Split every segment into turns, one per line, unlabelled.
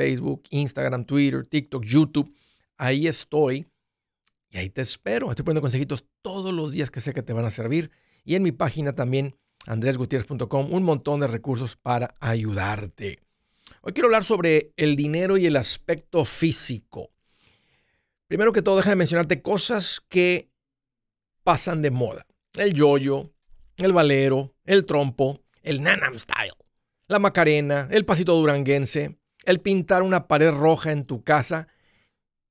Facebook, Instagram, Twitter, TikTok, YouTube. Ahí estoy y ahí te espero. Estoy poniendo consejitos todos los días que sé que te van a servir. Y en mi página también, andresgutierrez.com, un montón de recursos para ayudarte. Hoy quiero hablar sobre el dinero y el aspecto físico. Primero que todo, deja de mencionarte cosas que pasan de moda. El yoyo, el valero, el trompo, el nanam style, la macarena, el pasito duranguense, el pintar una pared roja en tu casa,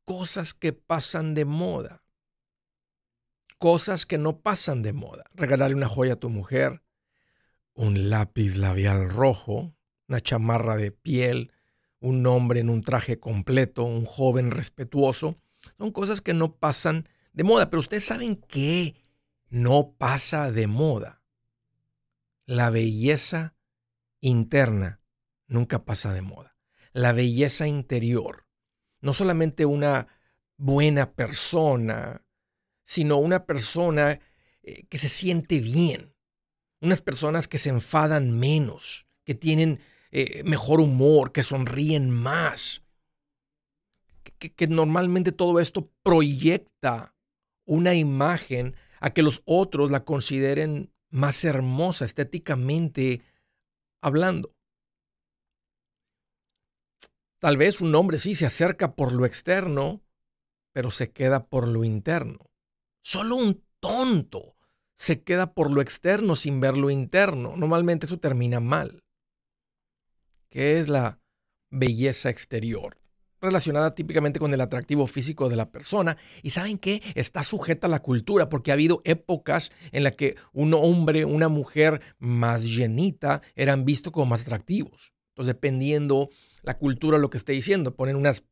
cosas que pasan de moda, cosas que no pasan de moda, regalarle una joya a tu mujer, un lápiz labial rojo, una chamarra de piel, un hombre en un traje completo, un joven respetuoso, son cosas que no pasan de moda, pero ustedes saben que no pasa de moda. La belleza interna nunca pasa de moda la belleza interior. No solamente una buena persona, sino una persona eh, que se siente bien, unas personas que se enfadan menos, que tienen eh, mejor humor, que sonríen más, que normalmente todo esto proyecta una imagen a que los otros la consideren más hermosa estéticamente hablando. Tal vez un hombre sí se acerca por lo externo, pero se queda por lo interno. Solo un tonto se queda por lo externo sin ver lo interno. Normalmente eso termina mal. ¿Qué es la belleza exterior? relacionada típicamente con el atractivo físico de la persona. Y saben qué? Está sujeta a la cultura, porque ha habido épocas en las que un hombre, una mujer más llenita eran vistos como más atractivos. Entonces, dependiendo la cultura lo que esté diciendo. Ponen unas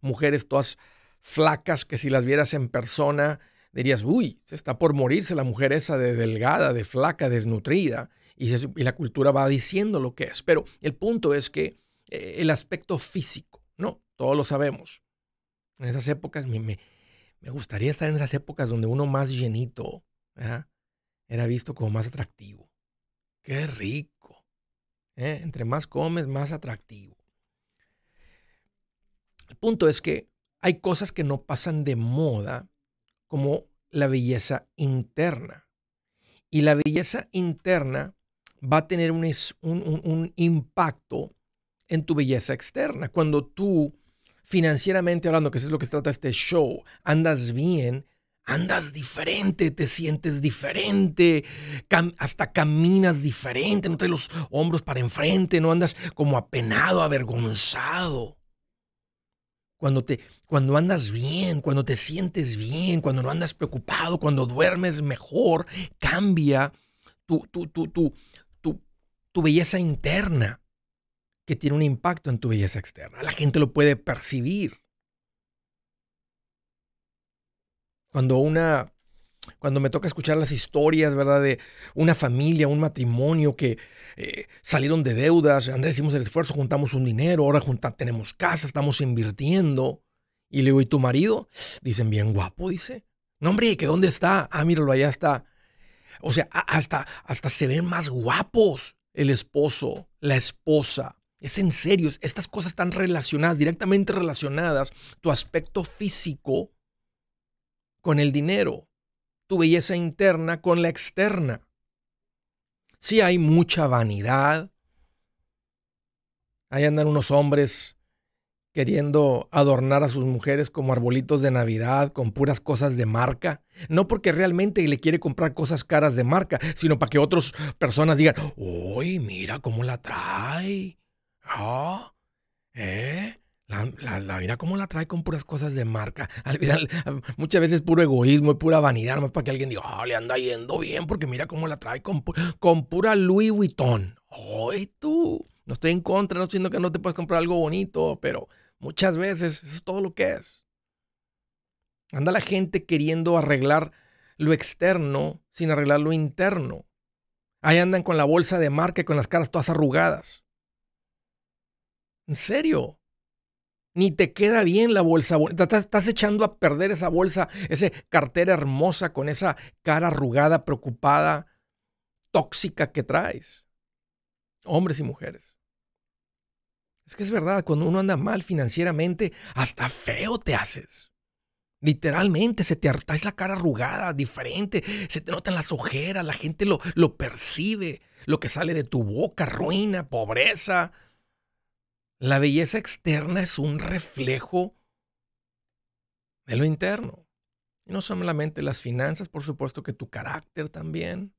mujeres todas flacas que si las vieras en persona dirías, uy, se está por morirse la mujer esa de delgada, de flaca, desnutrida. Y, la cultura va diciendo lo que es. Pero el punto es que eh, el aspecto físico, no, todos lo sabemos. En esas épocas me, gustaría estar en esas épocas donde uno más llenito ¿ah? era visto como más atractivo. Qué rico. ¿eh? Entre más comes, más atractivo. El punto es que hay cosas que no pasan de moda, como la belleza interna. Y la belleza interna va a tener un, impacto en tu belleza externa. Cuando tú, financieramente hablando, que es lo que se trata este show, andas bien, andas diferente, te sientes diferente, hasta caminas diferente, no traes los hombros para enfrente, no andas como apenado, avergonzado cuando, te, cuando andas bien, cuando te sientes bien, cuando no andas preocupado, cuando duermes mejor, cambia tu, tu, tu, tu, tu, tu belleza interna que tiene un impacto en tu belleza externa. La gente lo puede percibir. Cuando una cuando me toca escuchar las historias, ¿verdad? De una familia, un matrimonio que eh, salieron de deudas, Andrés, hicimos el esfuerzo, juntamos un dinero, ahora tenemos casa, estamos invirtiendo. Y le digo, ¿y tu marido? Dicen, bien guapo, dice. No, hombre, ¿qué dónde está? Ah, míralo, allá está. O sea, hasta, hasta se ven más guapos el esposo, la esposa. Es en serio, estas cosas están relacionadas, directamente relacionadas, tu aspecto físico con el dinero tu belleza interna con la externa. Si sí, hay mucha vanidad, ahí andan unos hombres queriendo adornar a sus mujeres como arbolitos de Navidad con puras cosas de marca. No porque realmente le quiere comprar cosas caras de marca, sino para que otras personas digan, uy, mira cómo la trae! ¡Ah! ¿Eh? La, vida, ¿cómo la trae con puras cosas de marca? muchas veces puro egoísmo y pura vanidad, más para que alguien diga, ah le anda yendo bien, porque mira cómo la trae con, con pura Louis Vuitton. hoy tú! No estoy en contra, no estoy que no te puedes comprar algo bonito, pero muchas veces eso es todo lo que es. Anda la gente queriendo arreglar lo externo sin arreglar lo interno. Ahí andan con la bolsa de marca y con las caras todas arrugadas. ¿En serio? ni te queda bien la bolsa. Estás, echando a perder esa bolsa, esa cartera hermosa con esa cara arrugada, preocupada, tóxica que traes. Hombres y mujeres. Es que es verdad, cuando uno anda mal financieramente, hasta feo te haces. Literalmente, se te hartáis la cara arrugada, diferente, se te notan las ojeras, la gente lo, lo percibe, lo que sale de tu boca, ruina, pobreza, la belleza externa es un reflejo de lo interno. Y no solamente las finanzas, por supuesto que tu carácter también.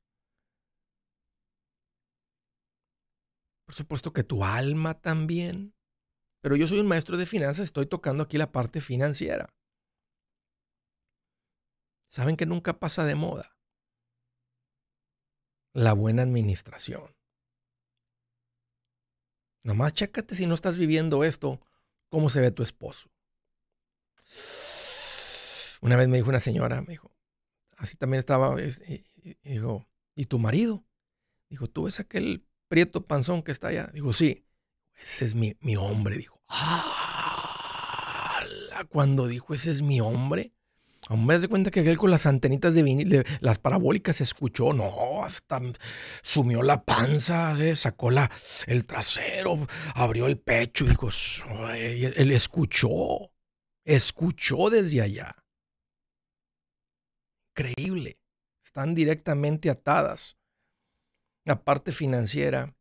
Por supuesto que tu alma también. Pero yo soy un maestro de finanzas, estoy tocando aquí la parte financiera. Saben que nunca pasa de moda. La buena administración. Nomás chécate si no estás viviendo esto, cómo se ve tu esposo. Una vez me dijo una señora, me dijo, así también estaba, y, dijo, ¿y tu marido? Dijo, ¿tú ves aquel prieto panzón que está allá? Dijo, sí, ese es mi, hombre. Dijo, ¡ah! Cuando dijo, ese es mi hombre, mes de cuenta que aquel con las antenitas de, vinil, las parabólicas escuchó, no, hasta sumió la panza, eh, sacó la, el trasero, abrió el pecho y dijo, él, él escuchó, escuchó desde allá. Increíble, están directamente atadas. La parte financiera,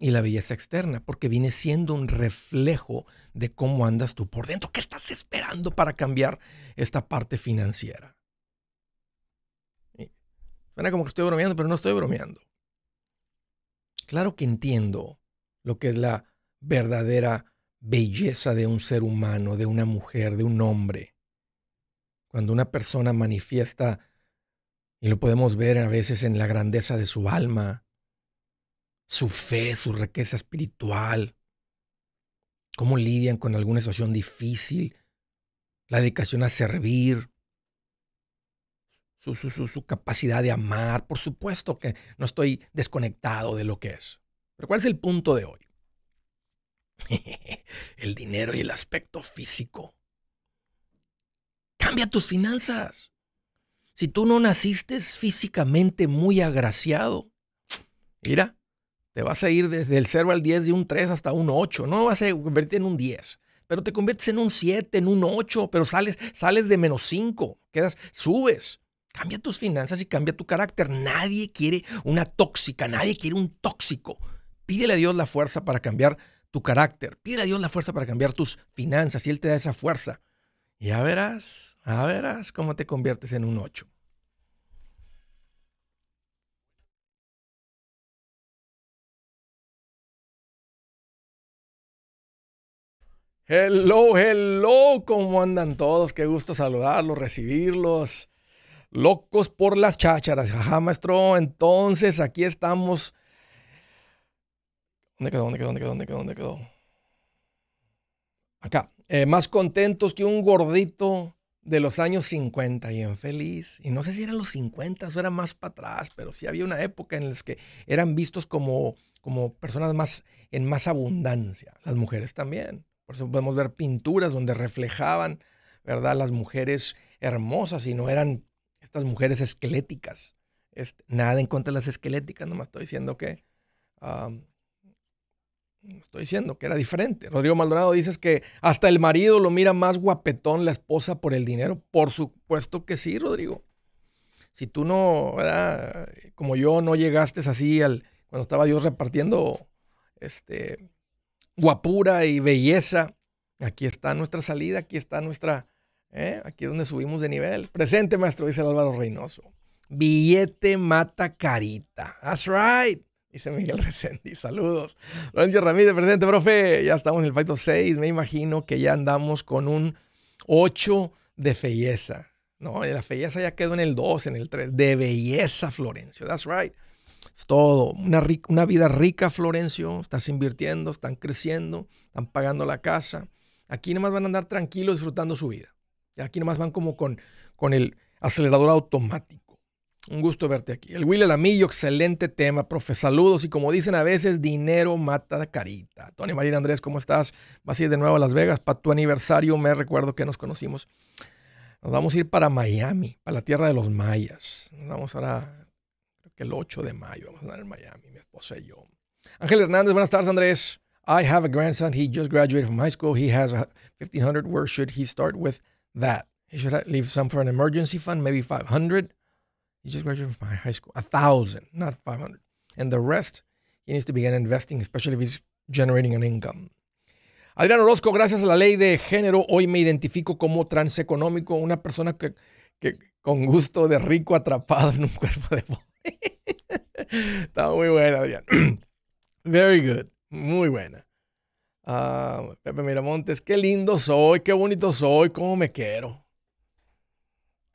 y la belleza externa, porque viene siendo un reflejo de cómo andas tú por dentro. ¿Qué estás esperando para cambiar esta parte financiera? suena como que estoy bromeando, pero no estoy bromeando. Claro que entiendo lo que es la verdadera belleza de un ser humano, de una mujer, de un hombre. Cuando una persona manifiesta, y lo podemos ver a veces en la grandeza de su alma, su fe, su riqueza espiritual, cómo lidian con alguna situación difícil, la dedicación a servir, su, su, capacidad de amar. Por supuesto que no estoy desconectado de lo que es. Pero ¿cuál es el punto de hoy? el dinero y el aspecto físico. Cambia tus finanzas. Si tú no naciste físicamente muy agraciado, mira, te vas a ir desde el 0 al 10, de un 3 hasta un 8. No vas a convertir en un 10, pero te conviertes en un 7, en un 8, pero sales, sales de menos 5. Quedas, subes. Cambia tus finanzas y cambia tu carácter. Nadie quiere una tóxica, nadie quiere un tóxico. Pídele a Dios la fuerza para cambiar tu carácter. Pídele a Dios la fuerza para cambiar tus finanzas y Él te da esa fuerza. Ya verás, ya verás cómo te conviertes en un 8. Hello, hello, ¿cómo andan todos? Qué gusto saludarlos, recibirlos. Locos por las chácharas. Ajá, maestro. Entonces, aquí estamos. ¿Dónde quedó? ¿Dónde quedó? ¿Dónde quedó? ¿Dónde quedó? Acá. Eh, más contentos que un gordito de los años 50 y en feliz. Y no sé si eran los 50 o era más para atrás, pero sí había una época en la que eran vistos como, como personas más en más abundancia. Las mujeres también. Por eso podemos ver pinturas donde reflejaban, ¿verdad?, las mujeres hermosas y no eran estas mujeres esqueléticas. nada en contra de las esqueléticas, nomás estoy diciendo que. estoy diciendo que era diferente. Rodrigo Maldonado dices que hasta el marido lo mira más guapetón la esposa por el dinero. Por supuesto que sí, Rodrigo. Si tú no, ¿verdad? como yo, no llegaste así al cuando estaba Dios repartiendo este guapura y belleza. Aquí está nuestra salida, aquí está nuestra, ¿eh? aquí es donde subimos de nivel. Presente, maestro, dice Álvaro Reynoso. Billete mata carita. That's right. Dice Miguel Resendi, saludos. Lorenzo Ramírez, presente, profe. Ya estamos en el Facto 6. Me imagino que ya andamos con un 8 de belleza. No, la belleza ya quedó en el 2, en el 3. De belleza, Florencio. That's right. Es todo. Una, una vida rica, Florencio. Estás invirtiendo, están creciendo, están pagando la casa. Aquí nomás van a andar tranquilos disfrutando su vida. Aquí nomás van como con, con el acelerador automático. Un gusto verte aquí. El Will Amillo, excelente tema, profe. Saludos y como dicen a veces, dinero mata carita. Tony María Andrés, ¿cómo estás? Vas a ir de nuevo a Las Vegas para tu aniversario. Me recuerdo que nos conocimos. Nos vamos a ir para Miami, para la tierra de los mayas. Nos vamos a el 8 de mayo vamos a andar en Miami, mi esposa y yo. Ángel Hernández, buenas tardes, Andrés. I have a grandson. He just graduated from high school. He has 1500. Where should he start with that? He should leave some for an emergency fund, maybe 500. He just graduated from high school. A thousand, not 500. And the rest, he needs to begin investing, especially if he's generating an income. Adrián Orozco, gracias a la ley de género, hoy me identifico como transeconómico, una persona que, que con gusto de rico atrapado en un cuerpo de Está muy buena, Adrián. Very good. Muy buena. Ah, Pepe Miramontes, qué lindo soy, qué bonito soy, cómo me quiero.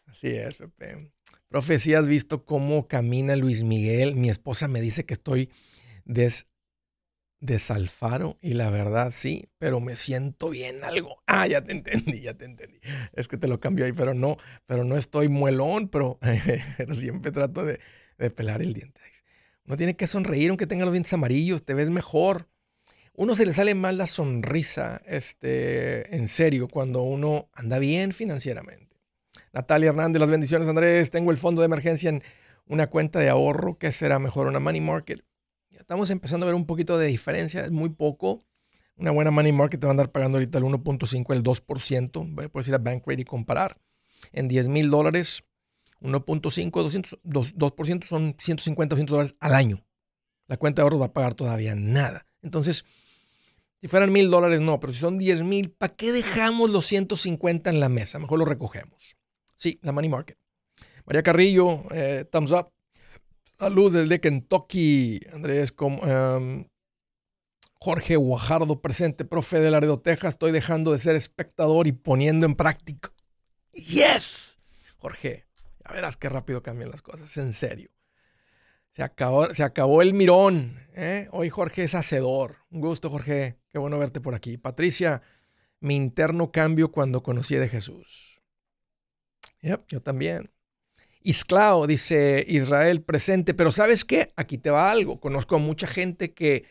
Así es, Pepe. Profe, has visto cómo camina Luis Miguel, mi esposa me dice que estoy des, desalfaro y la verdad sí, pero me siento bien algo. Ah, ya te entendí, ya te entendí. Es que te lo cambio ahí, pero no, pero no estoy muelón, pero, pero siempre trato de, de pelar el diente. Uno tiene que sonreír aunque tenga los dientes amarillos, te ves mejor. Uno se le sale mal la sonrisa, este, en serio, cuando uno anda bien financieramente. Natalia Hernández, las bendiciones, Andrés. Tengo el fondo de emergencia en una cuenta de ahorro que será mejor una money market. Ya estamos empezando a ver un poquito de diferencia, es muy poco. Una buena money market te va a andar pagando ahorita el 1.5, el 2%. Puedes ir a Bankrate y comparar. En 10 mil dólares, 1.5, 200, 2%, son 150, 200 dólares al año. La cuenta de ahorros va a pagar todavía nada. Entonces, si fueran mil dólares, no, pero si son 10 mil, ¿para qué dejamos los 150 en la mesa? Mejor lo recogemos. Sí, la money market. María Carrillo, eh, thumbs up. Salud desde Kentucky. Andrés, em, Jorge Guajardo presente, profe de Laredo, Texas. Estoy dejando de ser espectador y poniendo en práctica. ¡Yes! Jorge, verás qué rápido cambian las cosas, en serio. Se acabó, se acabó el mirón. ¿eh? Hoy Jorge es hacedor. Un gusto, Jorge. Qué bueno verte por aquí. Patricia, mi interno cambio cuando conocí de Jesús. yo también. Isclao, dice Israel presente, pero ¿sabes qué? Aquí te va algo. Conozco a mucha gente que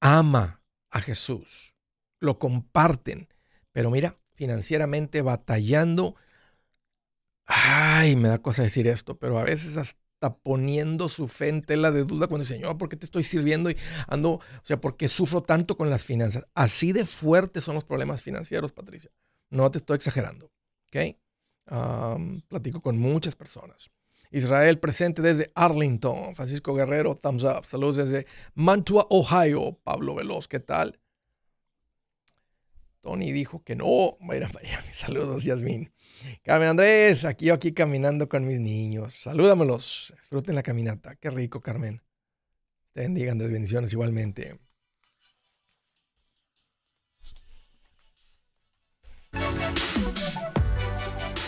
ama a Jesús, lo comparten, pero mira, financieramente batallando ay, me da cosa decir esto, pero a veces hasta poniendo su fe en tela de duda cuando dice, ¿por qué te estoy sirviendo? Y ando, o sea, ¿por qué sufro tanto con las finanzas? Así de fuertes son los problemas financieros, Patricia. No te estoy exagerando, ¿ok? platico con muchas personas. Israel presente desde Arlington, Francisco Guerrero, thumbs up. Saludos desde Mantua, Ohio, Pablo Veloz, ¿qué tal? Tony dijo que no. Va a ir a Miami. Saludos, Yasmin. Carmen Andrés, aquí yo aquí caminando con mis niños. Salúdamelos. Disfruten la caminata. Qué rico, Carmen. Te bendiga, Andrés. Bendiciones igualmente.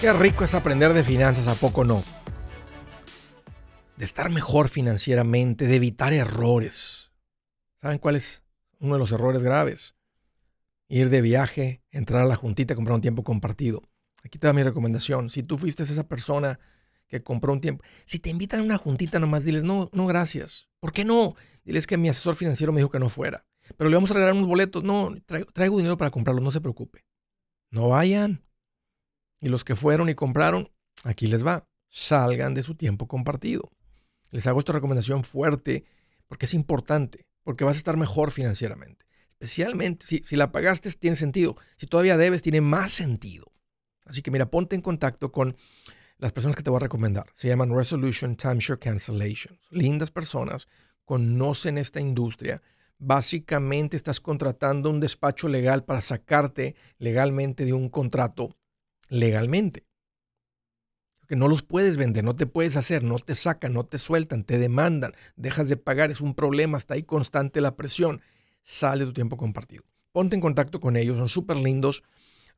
Qué rico es aprender de finanzas, ¿a poco no? De estar mejor financieramente, de evitar errores. ¿Saben cuál es uno de los errores graves? ir de viaje, entrar a la juntita, comprar un tiempo compartido. Aquí te da mi recomendación. Si tú fuiste esa persona que compró un tiempo, si te invitan a una juntita nomás, diles, no, no, gracias. ¿Por qué no? Diles que mi asesor financiero me dijo que no fuera. Pero le vamos a regalar unos boletos. No, traigo, dinero para comprarlo, no se preocupe. No vayan. Y los que fueron y compraron, aquí les va. Salgan de su tiempo compartido. Les hago esta recomendación fuerte porque es importante, porque vas a estar mejor financieramente especialmente si, la pagaste, tiene sentido. Si todavía debes, tiene más sentido. Así que mira, ponte en contacto con las personas que te voy a recomendar. Se llaman Resolution Timeshare Cancellations. Lindas personas, conocen esta industria. Básicamente estás contratando un despacho legal para sacarte legalmente de un contrato legalmente. Que no los puedes vender, no te puedes hacer, no te sacan, no te sueltan, te demandan, dejas de pagar, es un problema, está ahí constante la presión sale tu tiempo compartido. Ponte en contacto con ellos, son súper lindos.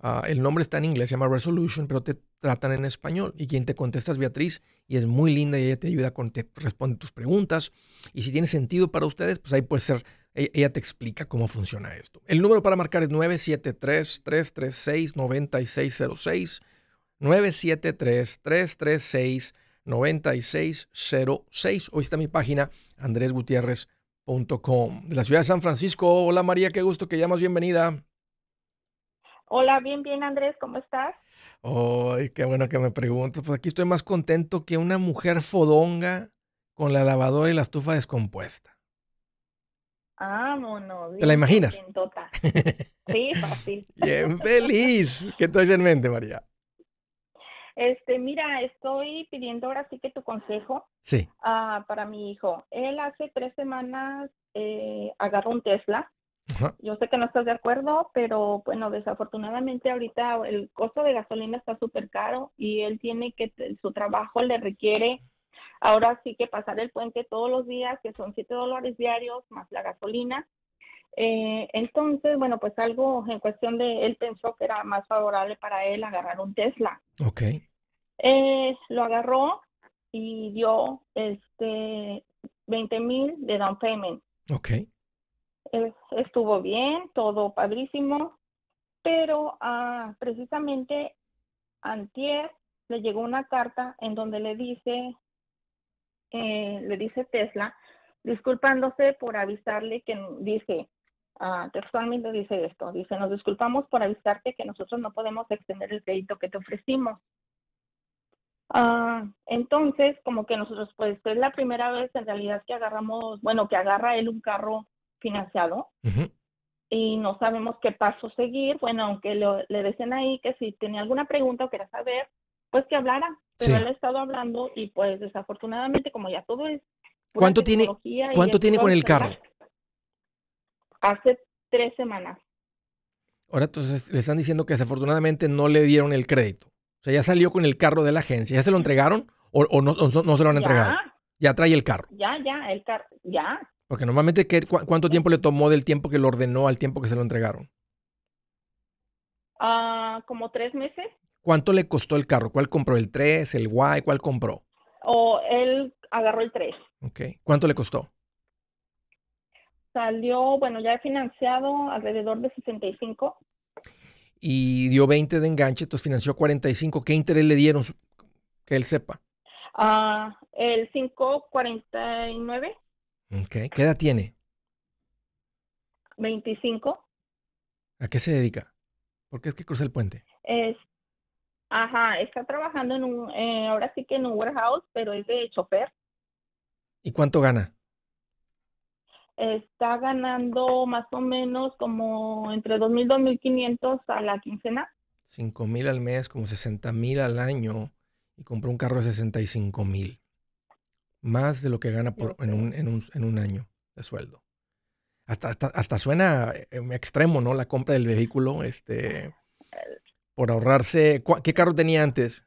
Ah, el nombre está en inglés, se llama Resolution, pero te tratan en español. Y quien te contesta es Beatriz y es muy linda y ella te ayuda con, te responde tus preguntas. Y si tiene sentido para ustedes, pues ahí puede ser, e, ella, te explica cómo funciona esto. El número para marcar es 973-336-9606. 973-336-9606. Hoy está mi página, Andrés Gutiérrez Com, de la ciudad de San Francisco. Hola María, qué gusto que llamas, bienvenida.
Hola, bien, bien Andrés, ¿cómo estás?
Ay, qué bueno que me preguntas. Pues aquí estoy más contento que una mujer fodonga con la lavadora y la estufa descompuesta.
amonos ¿Te la imaginas? sí, Bien
feliz. ¿Qué traes en mente, María?
Este, mira, estoy pidiendo ahora sí que tu consejo. Sí. Ah, para mi hijo. Él hace tres semanas eh, agarró un Tesla. Yo sé que no estás de acuerdo, pero bueno, desafortunadamente ahorita el costo de gasolina está súper caro y él tiene que, su trabajo le requiere ahora sí que pasar el puente todos los días, que son siete dólares diarios más la gasolina. Eh, entonces, bueno, pues algo en cuestión de él pensó que era más favorable para él agarrar un Tesla. Ok. Eh, lo agarró y dio este 20 mil de down payment. Ok. estuvo bien, todo padrísimo, pero ah, precisamente antier le llegó una carta en donde le dice, eh, le dice Tesla, disculpándose por avisarle que dice, Ah, textualmente dice esto, dice, nos disculpamos por avisarte que nosotros no podemos extender el crédito que te ofrecimos. Ah, entonces, como que nosotros, pues es la primera vez en realidad que agarramos, bueno, que agarra él un carro financiado y no sabemos qué paso seguir. Bueno, aunque lo, le decían ahí que si tenía alguna pregunta o quería saber, pues que hablara. Pero él ha estado hablando y pues desafortunadamente, como ya todo es... ¿Cuánto tiene, ¿cuánto tiene con el carro? hace tres semanas.
Ahora entonces le están diciendo que desafortunadamente no le dieron el crédito. O sea, ya salió con el carro de la agencia. ¿Ya se lo entregaron o, no, se lo han entregado? Ya. ya trae el carro.
Ya, ya, el carro, ya.
Porque normalmente, ¿cuánto tiempo le tomó del tiempo que lo ordenó al tiempo que se lo entregaron?
Ah, como tres meses.
¿Cuánto le costó el carro? ¿Cuál compró? ¿El 3, el Y? ¿Cuál compró?
O oh, él agarró el 3.
Ok. ¿Cuánto le costó?
salió, bueno, ya he financiado alrededor de 65.
Y dio 20 de enganche, entonces financió 45. ¿Qué interés le dieron? Que él sepa.
Ah, el 549.
Ok. ¿Qué edad tiene?
25.
¿A qué se dedica? ¿Por qué es que cruza el puente?
Es, ajá, está trabajando en un, eh, ahora sí que en un warehouse, pero es de chofer.
¿Y cuánto gana?
está ganando más o menos como entre 2.000 2.500 a la quincena.
5.000 al mes, como 60.000 al año y compró un carro de 65.000. Más de lo que gana por, en, un, en, un, en, un, año de sueldo. Hasta, hasta, suena eh, eh, extremo, ¿no? La compra del vehículo, este, por ahorrarse. ¿Qué carro tenía antes?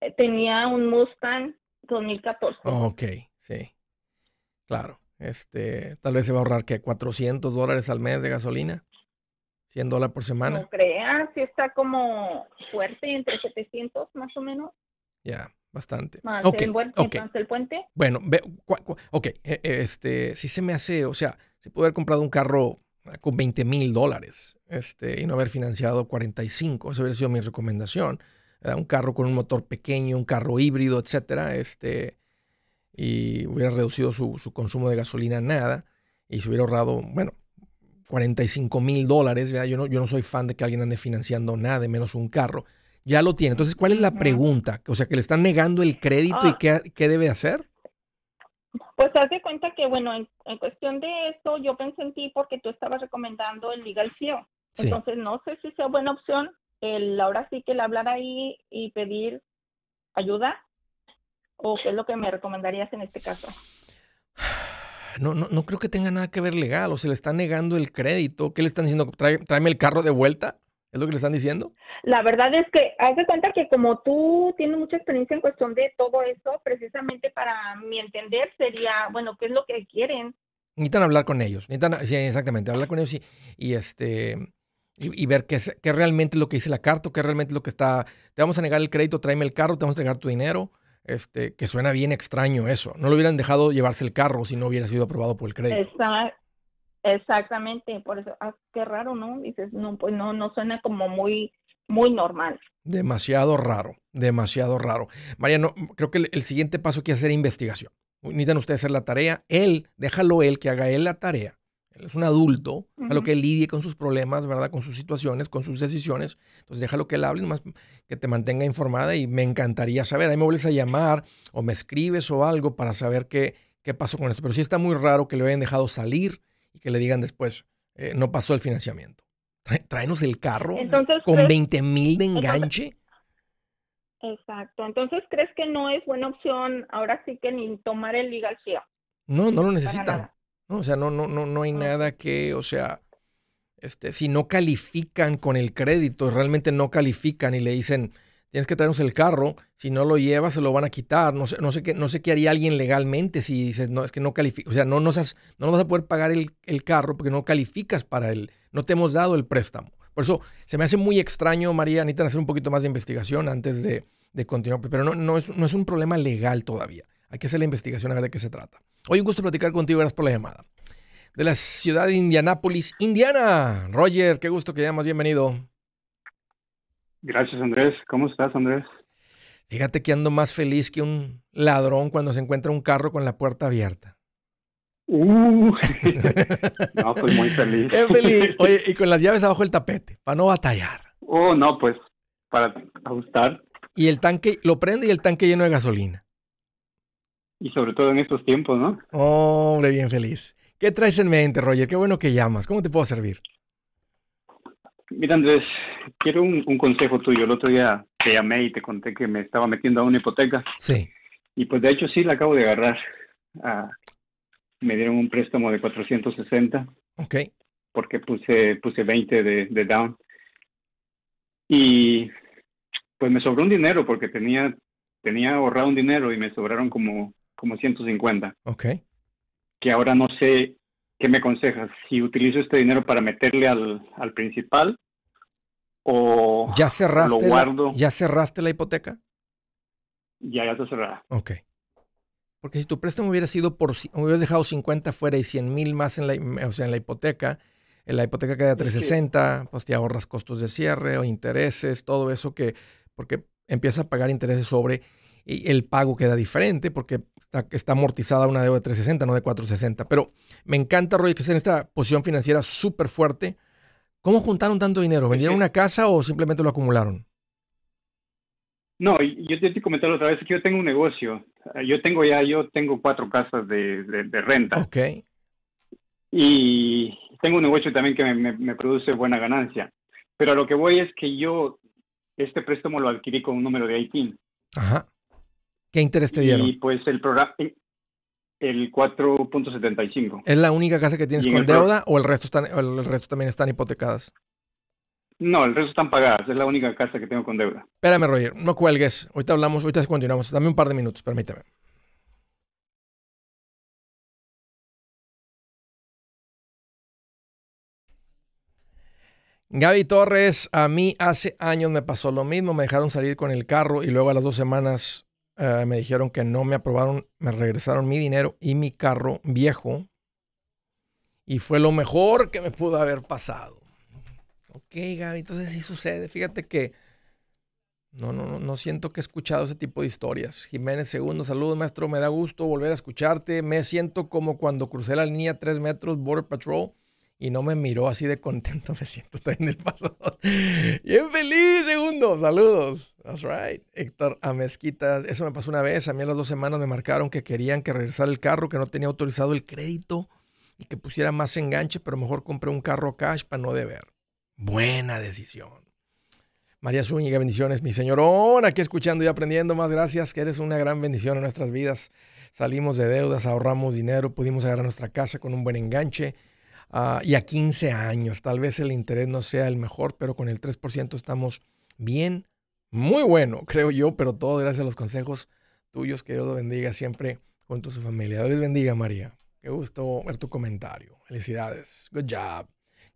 Eh, tenía un Mustang 2014.
ok, sí. Claro. Este, tal vez se va a ahorrar que 400 dólares al mes de gasolina, 100 dólares por semana. No
creas, si está como fuerte entre 700 más o menos.
Ya, bastante. Más, el el puente. Bueno, ok, e, e, este, si se me hace, o sea, si puedo haber comprado un carro ah, con 20 mil dólares este, y no haber financiado 45, eso hubiera sido mi recomendación. Ah, un carro con un motor pequeño, un carro híbrido, etcétera, este, y hubiera reducido su, consumo de gasolina a nada y se hubiera ahorrado, bueno, 45 mil dólares. Yo no, yo no soy fan de que alguien ande financiando nada, de menos un carro. Ya lo tiene. Entonces, ¿cuál es la pregunta? O sea, que le están negando el crédito y ah. qué, qué debe hacer.
Pues haz de cuenta que, bueno, en, cuestión de esto yo pensé en ti porque tú estabas recomendando el Legal CEO. Entonces, no sé si sea buena opción el ahora sí que el hablar ahí y pedir ayuda ¿O qué es lo que me recomendarías en este caso?
No, no, no creo que tenga nada que ver legal, o se le está negando el crédito. ¿Qué le están diciendo? ¿Tráeme el carro de vuelta? ¿Es lo que le están diciendo?
La verdad es que haz de cuenta que como tú tienes mucha experiencia en cuestión de todo eso, precisamente para mi entender sería, bueno, ¿qué es lo que quieren?
Necesitan hablar con ellos, necesitan, sí, exactamente, hablar con ellos y, y este... Y, ver qué, es, qué realmente es lo que dice la carta, qué realmente es lo que está. Te vamos a negar el crédito, tráeme el carro, te vamos a entregar tu dinero. Este, que suena bien extraño eso. No lo hubieran dejado llevarse el carro si no hubiera sido aprobado por el crédito.
exactamente, por eso, ah, qué raro, ¿no? Dices, no, pues no, no suena como muy, muy normal.
Demasiado raro, demasiado raro. Mariano, creo que el, siguiente paso que hacer es investigación. Necesitan ustedes hacer la tarea. Él, déjalo él, que haga él la tarea es un adulto, a lo que lidie con sus problemas, ¿verdad? Con sus situaciones, con sus decisiones. Entonces déjalo que él hable, más que te mantenga informada y me encantaría saber. Ahí me vuelves a llamar o me escribes o algo para saber qué, qué pasó con esto. Pero sí está muy raro que le hayan dejado salir y que le digan después, eh, no pasó el financiamiento. Tráenos el carro con 20 mil de enganche.
Exacto. Entonces, ¿crees que no es buena opción ahora sí que ni tomar el legal
No, no lo necesitan. ¿no? O sea, no, no, no, no hay nada que, o sea, este, si no califican con el crédito, realmente no califican y le dicen, tienes que traernos el carro, si no lo llevas se lo van a quitar, no sé, no sé, qué, no sé qué haría alguien legalmente si dices, no, es que no califica, o sea, no, no, no vas a poder pagar el, carro porque no calificas para él, no te hemos dado el préstamo. Por eso se me hace muy extraño, María, necesitan hacer un poquito más de investigación antes de, de continuar, pero no, no, no es un problema legal todavía. Hay que hacer la investigación a ver de qué se trata. Hoy un gusto platicar contigo, gracias por la llamada. De la ciudad de Indianápolis, Indiana. Roger, qué gusto que llamas, bienvenido.
Gracias, Andrés. ¿Cómo estás, Andrés?
Fíjate que ando más feliz que un ladrón cuando se encuentra un carro con la puerta abierta.
Uh, no,
fui pues muy feliz. Es feliz. Oye, y con las llaves abajo del tapete, para no batallar. Oh, no, pues, para ajustar. Y el tanque, lo prende y el tanque lleno de gasolina.
Y sobre todo en estos tiempos, ¿no?
Hombre, bien feliz. ¿Qué traes en mente, Roger? Qué bueno que llamas. ¿Cómo te puedo servir?
Mira, Andrés, quiero un, consejo tuyo. El otro día te llamé y te conté que me estaba metiendo a una hipoteca. Sí. Y pues de hecho sí la acabo de agarrar. Ah, me dieron un préstamo de 460. Ok. Porque puse, puse 20 de, de down. Y pues me sobró un dinero porque tenía, tenía ahorrado un dinero y me sobraron como como 150. Ok. Que ahora no sé qué me aconsejas, si utilizo este dinero para meterle al, principal o ¿Ya cerraste lo guardo. ¿Ya
cerraste la hipoteca?
Ya, ya está cerrada.
Ok. Porque si tu préstamo hubiera sido por, hubieras dejado 50 fuera y 100 mil más en la, en la hipoteca, en la hipoteca queda 360, pues te ahorras costos de cierre o intereses, todo eso que, porque empiezas a pagar intereses sobre, y el pago queda diferente porque está, está amortizada una deuda de 360, no de 460. Pero me encanta, Roy, que esté en esta posición financiera súper fuerte. ¿Cómo juntaron tanto dinero? ¿Vendieron una casa o simplemente lo acumularon? No,
yo te comenté la otra vez que yo tengo un negocio. Ah, yo tengo ya, yo tengo cuatro casas de, renta. Ok. Y tengo un negocio también que me, produce buena ganancia. Pero a lo que voy es que yo este préstamo lo adquirí con un número de ITIN.
Ajá. ¿Qué interés te dieron? Y
pues el programa, eh, el 4.75. ¿Es la única casa que tienes con deuda
o el resto también están hipotecadas?
No, el resto están pagadas. Es la única casa que tengo con deuda.
Espérame, Roger, no cuelgues. Ahorita hablamos, ahorita continuamos. Dame un par de minutos, permíteme. Gaby Torres, a mí hace años me pasó lo mismo, me dejaron salir con el carro y luego a las dos semanas eh, me dijeron que no me aprobaron, me regresaron mi dinero y mi carro viejo. Y fue lo mejor que me pudo haber pasado. Ok, Gaby, entonces sí sucede. Fíjate que no, no, no siento que he escuchado ese tipo de historias. Jiménez Segundo, saludos, maestro. Me da gusto volver a escucharte. Me siento como cuando crucé la línea 3 metros Border Patrol y no me miró así de contento, me siento en el paso. en feliz, segundo, saludos. That's right. Héctor Amezquita, eso me pasó una vez, a mí a las dos semanas me marcaron que querían que regresara el carro, que no tenía autorizado el crédito y que pusiera más enganche, pero mejor compré un carro cash para no deber. Buena decisión. María Zúñiga, bendiciones, mi señorón, aquí escuchando y aprendiendo más. Gracias, que eres una gran bendición en nuestras vidas. Salimos de deudas, ahorramos dinero, pudimos agarrar nuestra casa con un buen enganche Ah, y a 15 años. Tal vez el interés no sea el mejor, pero con el 3% estamos bien, muy bueno, creo yo, pero todo gracias a los consejos tuyos. Que Dios lo bendiga siempre junto a su familia. Dios les bendiga, María. Qué gusto ver tu comentario. Felicidades. Good job.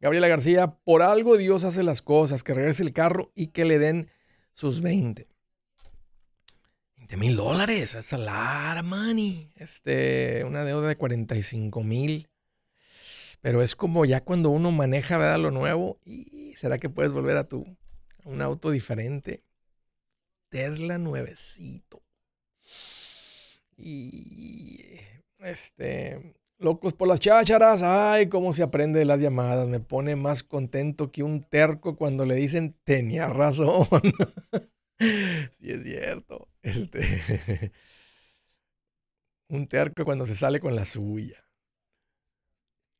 Gabriela García, por algo Dios hace las cosas, que regrese el carro y que le den sus 20. 20 mil dólares, es alarma, money. Este, una deuda de 45 mil pero es como ya cuando uno maneja, ¿verdad? Lo nuevo, y ¿será que puedes volver a tu un auto diferente? Tesla nuevecito. Y este, locos por las chácharas, ay, cómo se aprende de las llamadas, me pone más contento que un terco cuando le dicen tenía razón. sí es cierto. Este, un terco cuando se sale con la suya.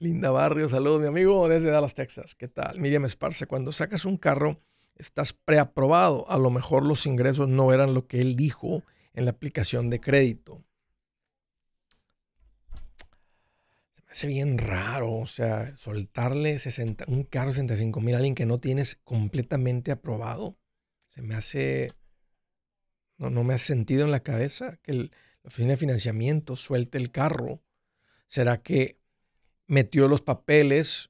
Linda Barrio, saludos, mi amigo desde Dallas, Texas. ¿Qué tal? Miriam Esparce, cuando sacas un carro, estás preaprobado. A lo mejor los ingresos no eran lo que él dijo en la aplicación de crédito. Se me hace bien raro, o sea, soltarle un carro de 65 mil a alguien que no tienes completamente aprobado. Se me hace... No, me ha sentido en la cabeza que el, la oficina de financiamiento suelte el carro. ¿Será que metió los papeles,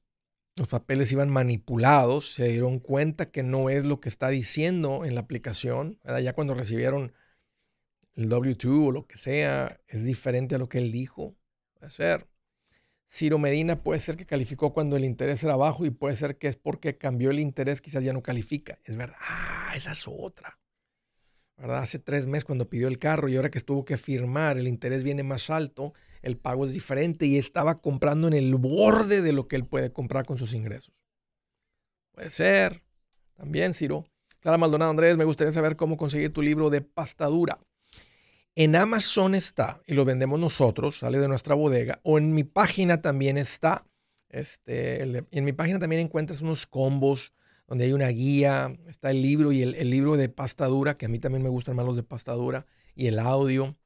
los papeles iban manipulados, se dieron cuenta que no es lo que está diciendo en la aplicación, ya cuando recibieron el W2 o lo que sea, es diferente a lo que él dijo. Puede ser. Ciro Medina puede ser que calificó cuando el interés era bajo y puede ser que es porque cambió el interés, quizás ya no califica. Es verdad, ah, esa es otra. Hace tres meses cuando pidió el carro y ahora que estuvo que firmar, el interés viene más alto, el pago es diferente y estaba comprando en el borde de lo que él puede comprar con sus ingresos. Puede ser. También, Ciro. Clara Maldonado Andrés, me gustaría saber cómo conseguir tu libro de pastadura. En Amazon está, y lo vendemos nosotros, sale de nuestra bodega, o en mi página también está. Este, en mi página también encuentras unos combos, donde hay una guía, está el libro y el, libro de pasta dura, que a mí también me gustan más los de pasta dura, y el audio.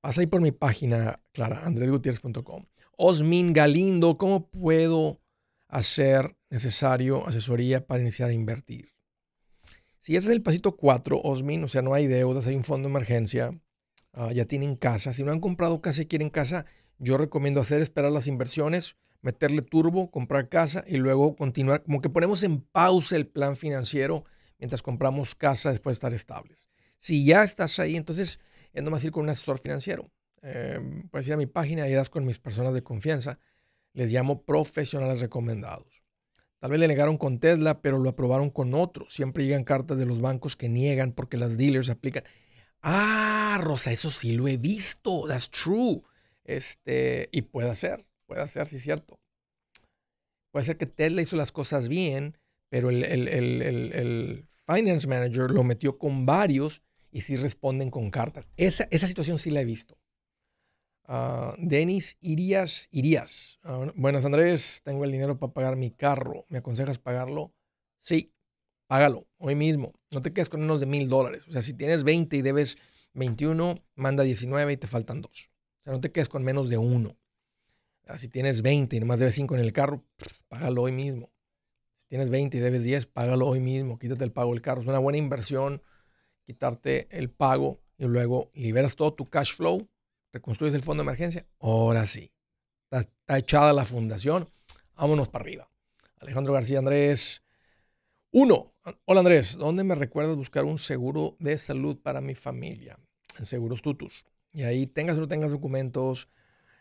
Pasa ahí por mi página, Clara, andresgutierrez.com. Osmin Galindo, ¿cómo puedo hacer necesario asesoría para iniciar a invertir? Si ese es el pasito 4, Osmin, o sea, no hay deudas, hay un fondo de emergencia, ah, ya tienen casa. Si no han comprado casa y quieren casa, yo recomiendo hacer esperar las inversiones meterle turbo, comprar casa y luego continuar. Como que ponemos en pausa el plan financiero mientras compramos casa después de estar estables. Si ya estás ahí, entonces es nomás ir con un asesor financiero. Em, puedes ir a mi página y das con mis personas de confianza. Les llamo profesionales recomendados. Tal vez le negaron con Tesla, pero lo aprobaron con otro. Siempre llegan cartas de los bancos que niegan porque las dealers aplican. Ah, Rosa, eso sí lo he visto. That's true. Este, y puede ser. Puede ser, sí es cierto. Puede ser que Tesla hizo las cosas bien, pero el, finance manager lo metió con varios y sí responden con cartas. Esa, situación sí la he visto. Ah, Denis, irías, irías. Ah, buenas, Andrés. Tengo el dinero para pagar mi carro. ¿Me aconsejas pagarlo? Sí, págalo hoy mismo. No te quedes con menos de mil dólares. O sea, si tienes 20 y debes 21, manda 19 y te faltan dos. O sea, no te quedes con menos de uno. Si tienes 20 y nomás debes 5 en el carro, págalo hoy mismo. Si tienes 20 y debes 10, págalo hoy mismo. Quítate el pago del carro. Es una buena inversión quitarte el pago y luego liberas todo tu cash flow, reconstruyes el fondo de emergencia. Ahora sí, está, echada la fundación. Vámonos para arriba. Alejandro García Andrés. Uno, hola Andrés, ¿dónde me recuerdas buscar un seguro de salud para mi familia? En Seguros Tutus. Y ahí tengas o no tengas documentos,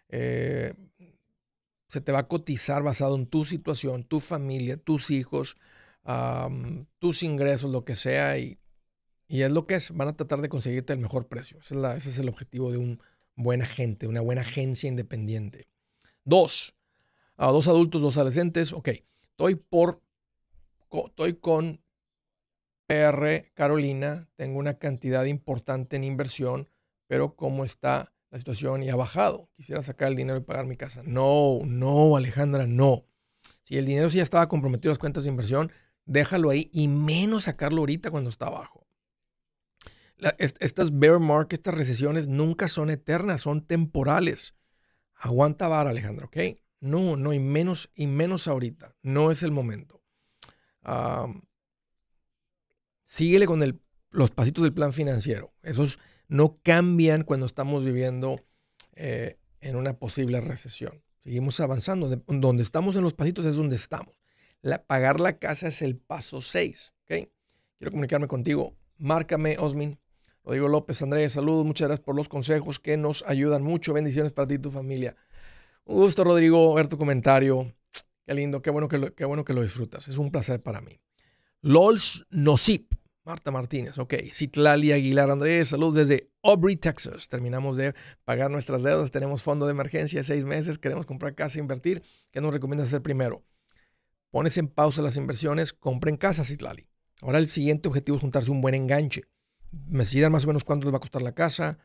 eh, se te va a cotizar basado en tu situación, tu familia, tus hijos, tus ingresos, lo que sea, y, es lo que es. Van a tratar de conseguirte el mejor precio. Ese es, el objetivo de un buen agente, una buena agencia independiente. Dos, a dos adultos, dos adolescentes, ok, estoy por, estoy con PR Carolina, tengo una cantidad importante en inversión, pero como está la situación y ha bajado. Quisiera sacar el dinero y pagar mi casa. No, no, Alejandra, no. Si el dinero sí ya estaba comprometido las cuentas de inversión, déjalo ahí y menos sacarlo ahorita cuando está abajo. estas bear markets, estas recesiones nunca son eternas, son temporales. Aguanta vara, Alejandra, ¿ok? No, no, y menos, y menos ahorita. No es el momento. síguele con el, los pasitos del plan financiero. es no cambian cuando estamos viviendo eh, en una posible recesión. Seguimos avanzando. donde estamos en los pasitos es donde estamos. La, pagar la casa es el paso 6. Quiero comunicarme contigo. Márcame, Osmin. Rodrigo López, Andrés, saludos. Muchas gracias por los consejos que nos ayudan mucho. Bendiciones para ti y tu familia. Un gusto, Rodrigo, ver tu comentario. Qué lindo, qué bueno que lo, qué bueno que lo disfrutas. Es un placer para mí. LOLS Nosip. Marta Martínez, ok. Citlali Aguilar Andrés, salud desde Aubrey, Texas. Terminamos de pagar nuestras deudas, tenemos fondo de emergencia de seis meses, queremos comprar casa e invertir. ¿Qué nos recomiendas hacer primero? Pones en pausa las inversiones, compren casa, Citlali. Ahora el siguiente objetivo es juntarse un buen enganche. Me Decidan más o menos cuánto les va a costar la casa,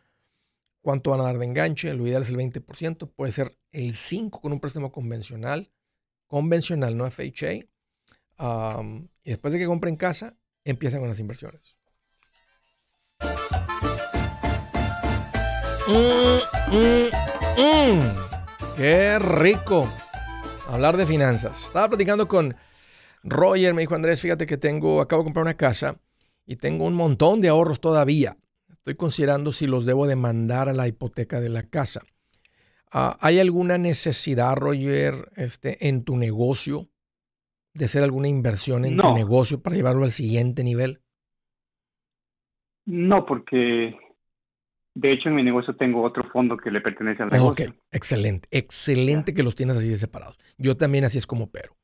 cuánto van a dar de enganche. Lo ideal es el 20%, puede ser el 5% con un préstamo convencional, convencional, no FHA. y después de que compren casa, Empiezan con las inversiones. Mm, mm, mm. ¡Qué rico! Hablar de finanzas. Estaba platicando con Roger, me dijo Andrés, fíjate que tengo, acabo de comprar una casa y tengo un montón de ahorros todavía. Estoy considerando si los debo demandar a la hipoteca de la casa. Ah, ¿Hay alguna necesidad, Roger, este, en tu negocio de hacer alguna inversión en tu negocio para llevarlo al siguiente nivel?
No, porque de hecho en mi negocio tengo otro fondo que le pertenece al ah, negocio. Ok,
excelente, excelente que los tienes así separados. Yo también así es como pero.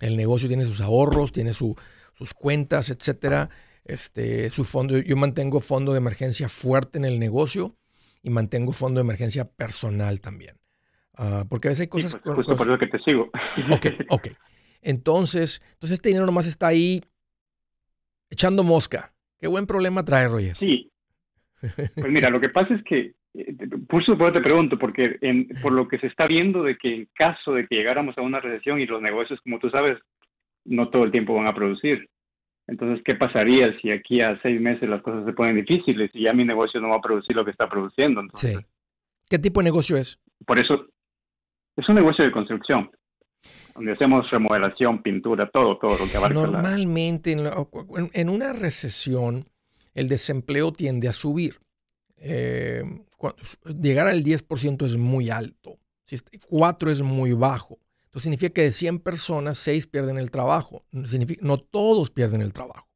El negocio tiene sus ahorros, tiene sus cuentas, etcétera. Este, su fondo, yo mantengo fondo de emergencia fuerte en el negocio y mantengo fondo de emergencia personal también. Ah, porque a veces hay cosas... Pues, justo por eso que te sigo. Ok, ok. Entonces, entonces este dinero nomás está ahí echando mosca. Qué buen problema trae, Roger. Sí.
Pues
mira, lo que pasa es que, eh, por supuesto te pregunto, porque por lo que se está viendo de que en caso de que llegáramos a una recesión y los negocios, como tú sabes, no todo el tiempo van a producir. Entonces, ¿qué pasaría si aquí a seis meses las cosas se ponen difíciles y ya mi negocio no va a producir lo que está produciendo?
Entonces, sí. ¿Qué tipo de negocio es?
Por eso, es un negocio de construcción donde hacemos remodelación, pintura, todo, todo lo que abarca.
Normalmente en, en, una recesión el desempleo tiende a subir. Eh, cuando, llegar al 10% es muy alto, 4 este, es muy bajo. Entonces significa que de 100 personas, 6 pierden el trabajo. Significa, no todos pierden el trabajo.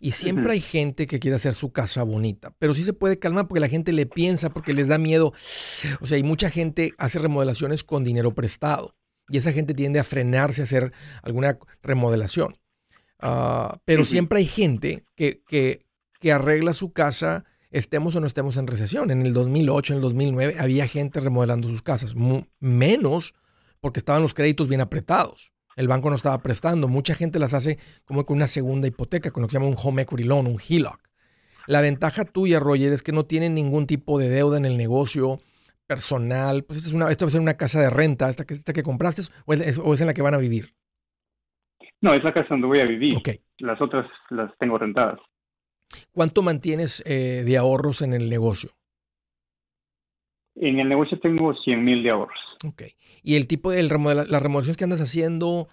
Y siempre hay gente que quiere hacer su casa bonita, pero sí se puede calmar porque la gente le piensa, porque les da miedo. O sea, hay mucha gente hace remodelaciones con dinero prestado y esa gente tiende a frenarse a hacer alguna remodelación. Ah, pero siempre hay gente que, que, que, arregla su casa, estemos o no estemos en recesión. En el 2008, en el 2009, había gente remodelando sus casas, menos porque estaban los créditos bien apretados. El banco no estaba prestando. Mucha gente las hace como con una segunda hipoteca, con lo que se llama un home equity loan, un HELOC. La ventaja tuya, Roger, es que no tienen ningún tipo de deuda en el negocio personal? Pues esto, es una, esto una casa de renta, esta que, que compraste, o es, en la que van a vivir.
No, es la casa donde voy a vivir. Las otras las tengo rentadas.
¿Cuánto mantienes eh, de ahorros en el negocio?
En el negocio tengo 100 mil de ahorros.
Ok. ¿Y el tipo de las remodelaciones que andas haciendo,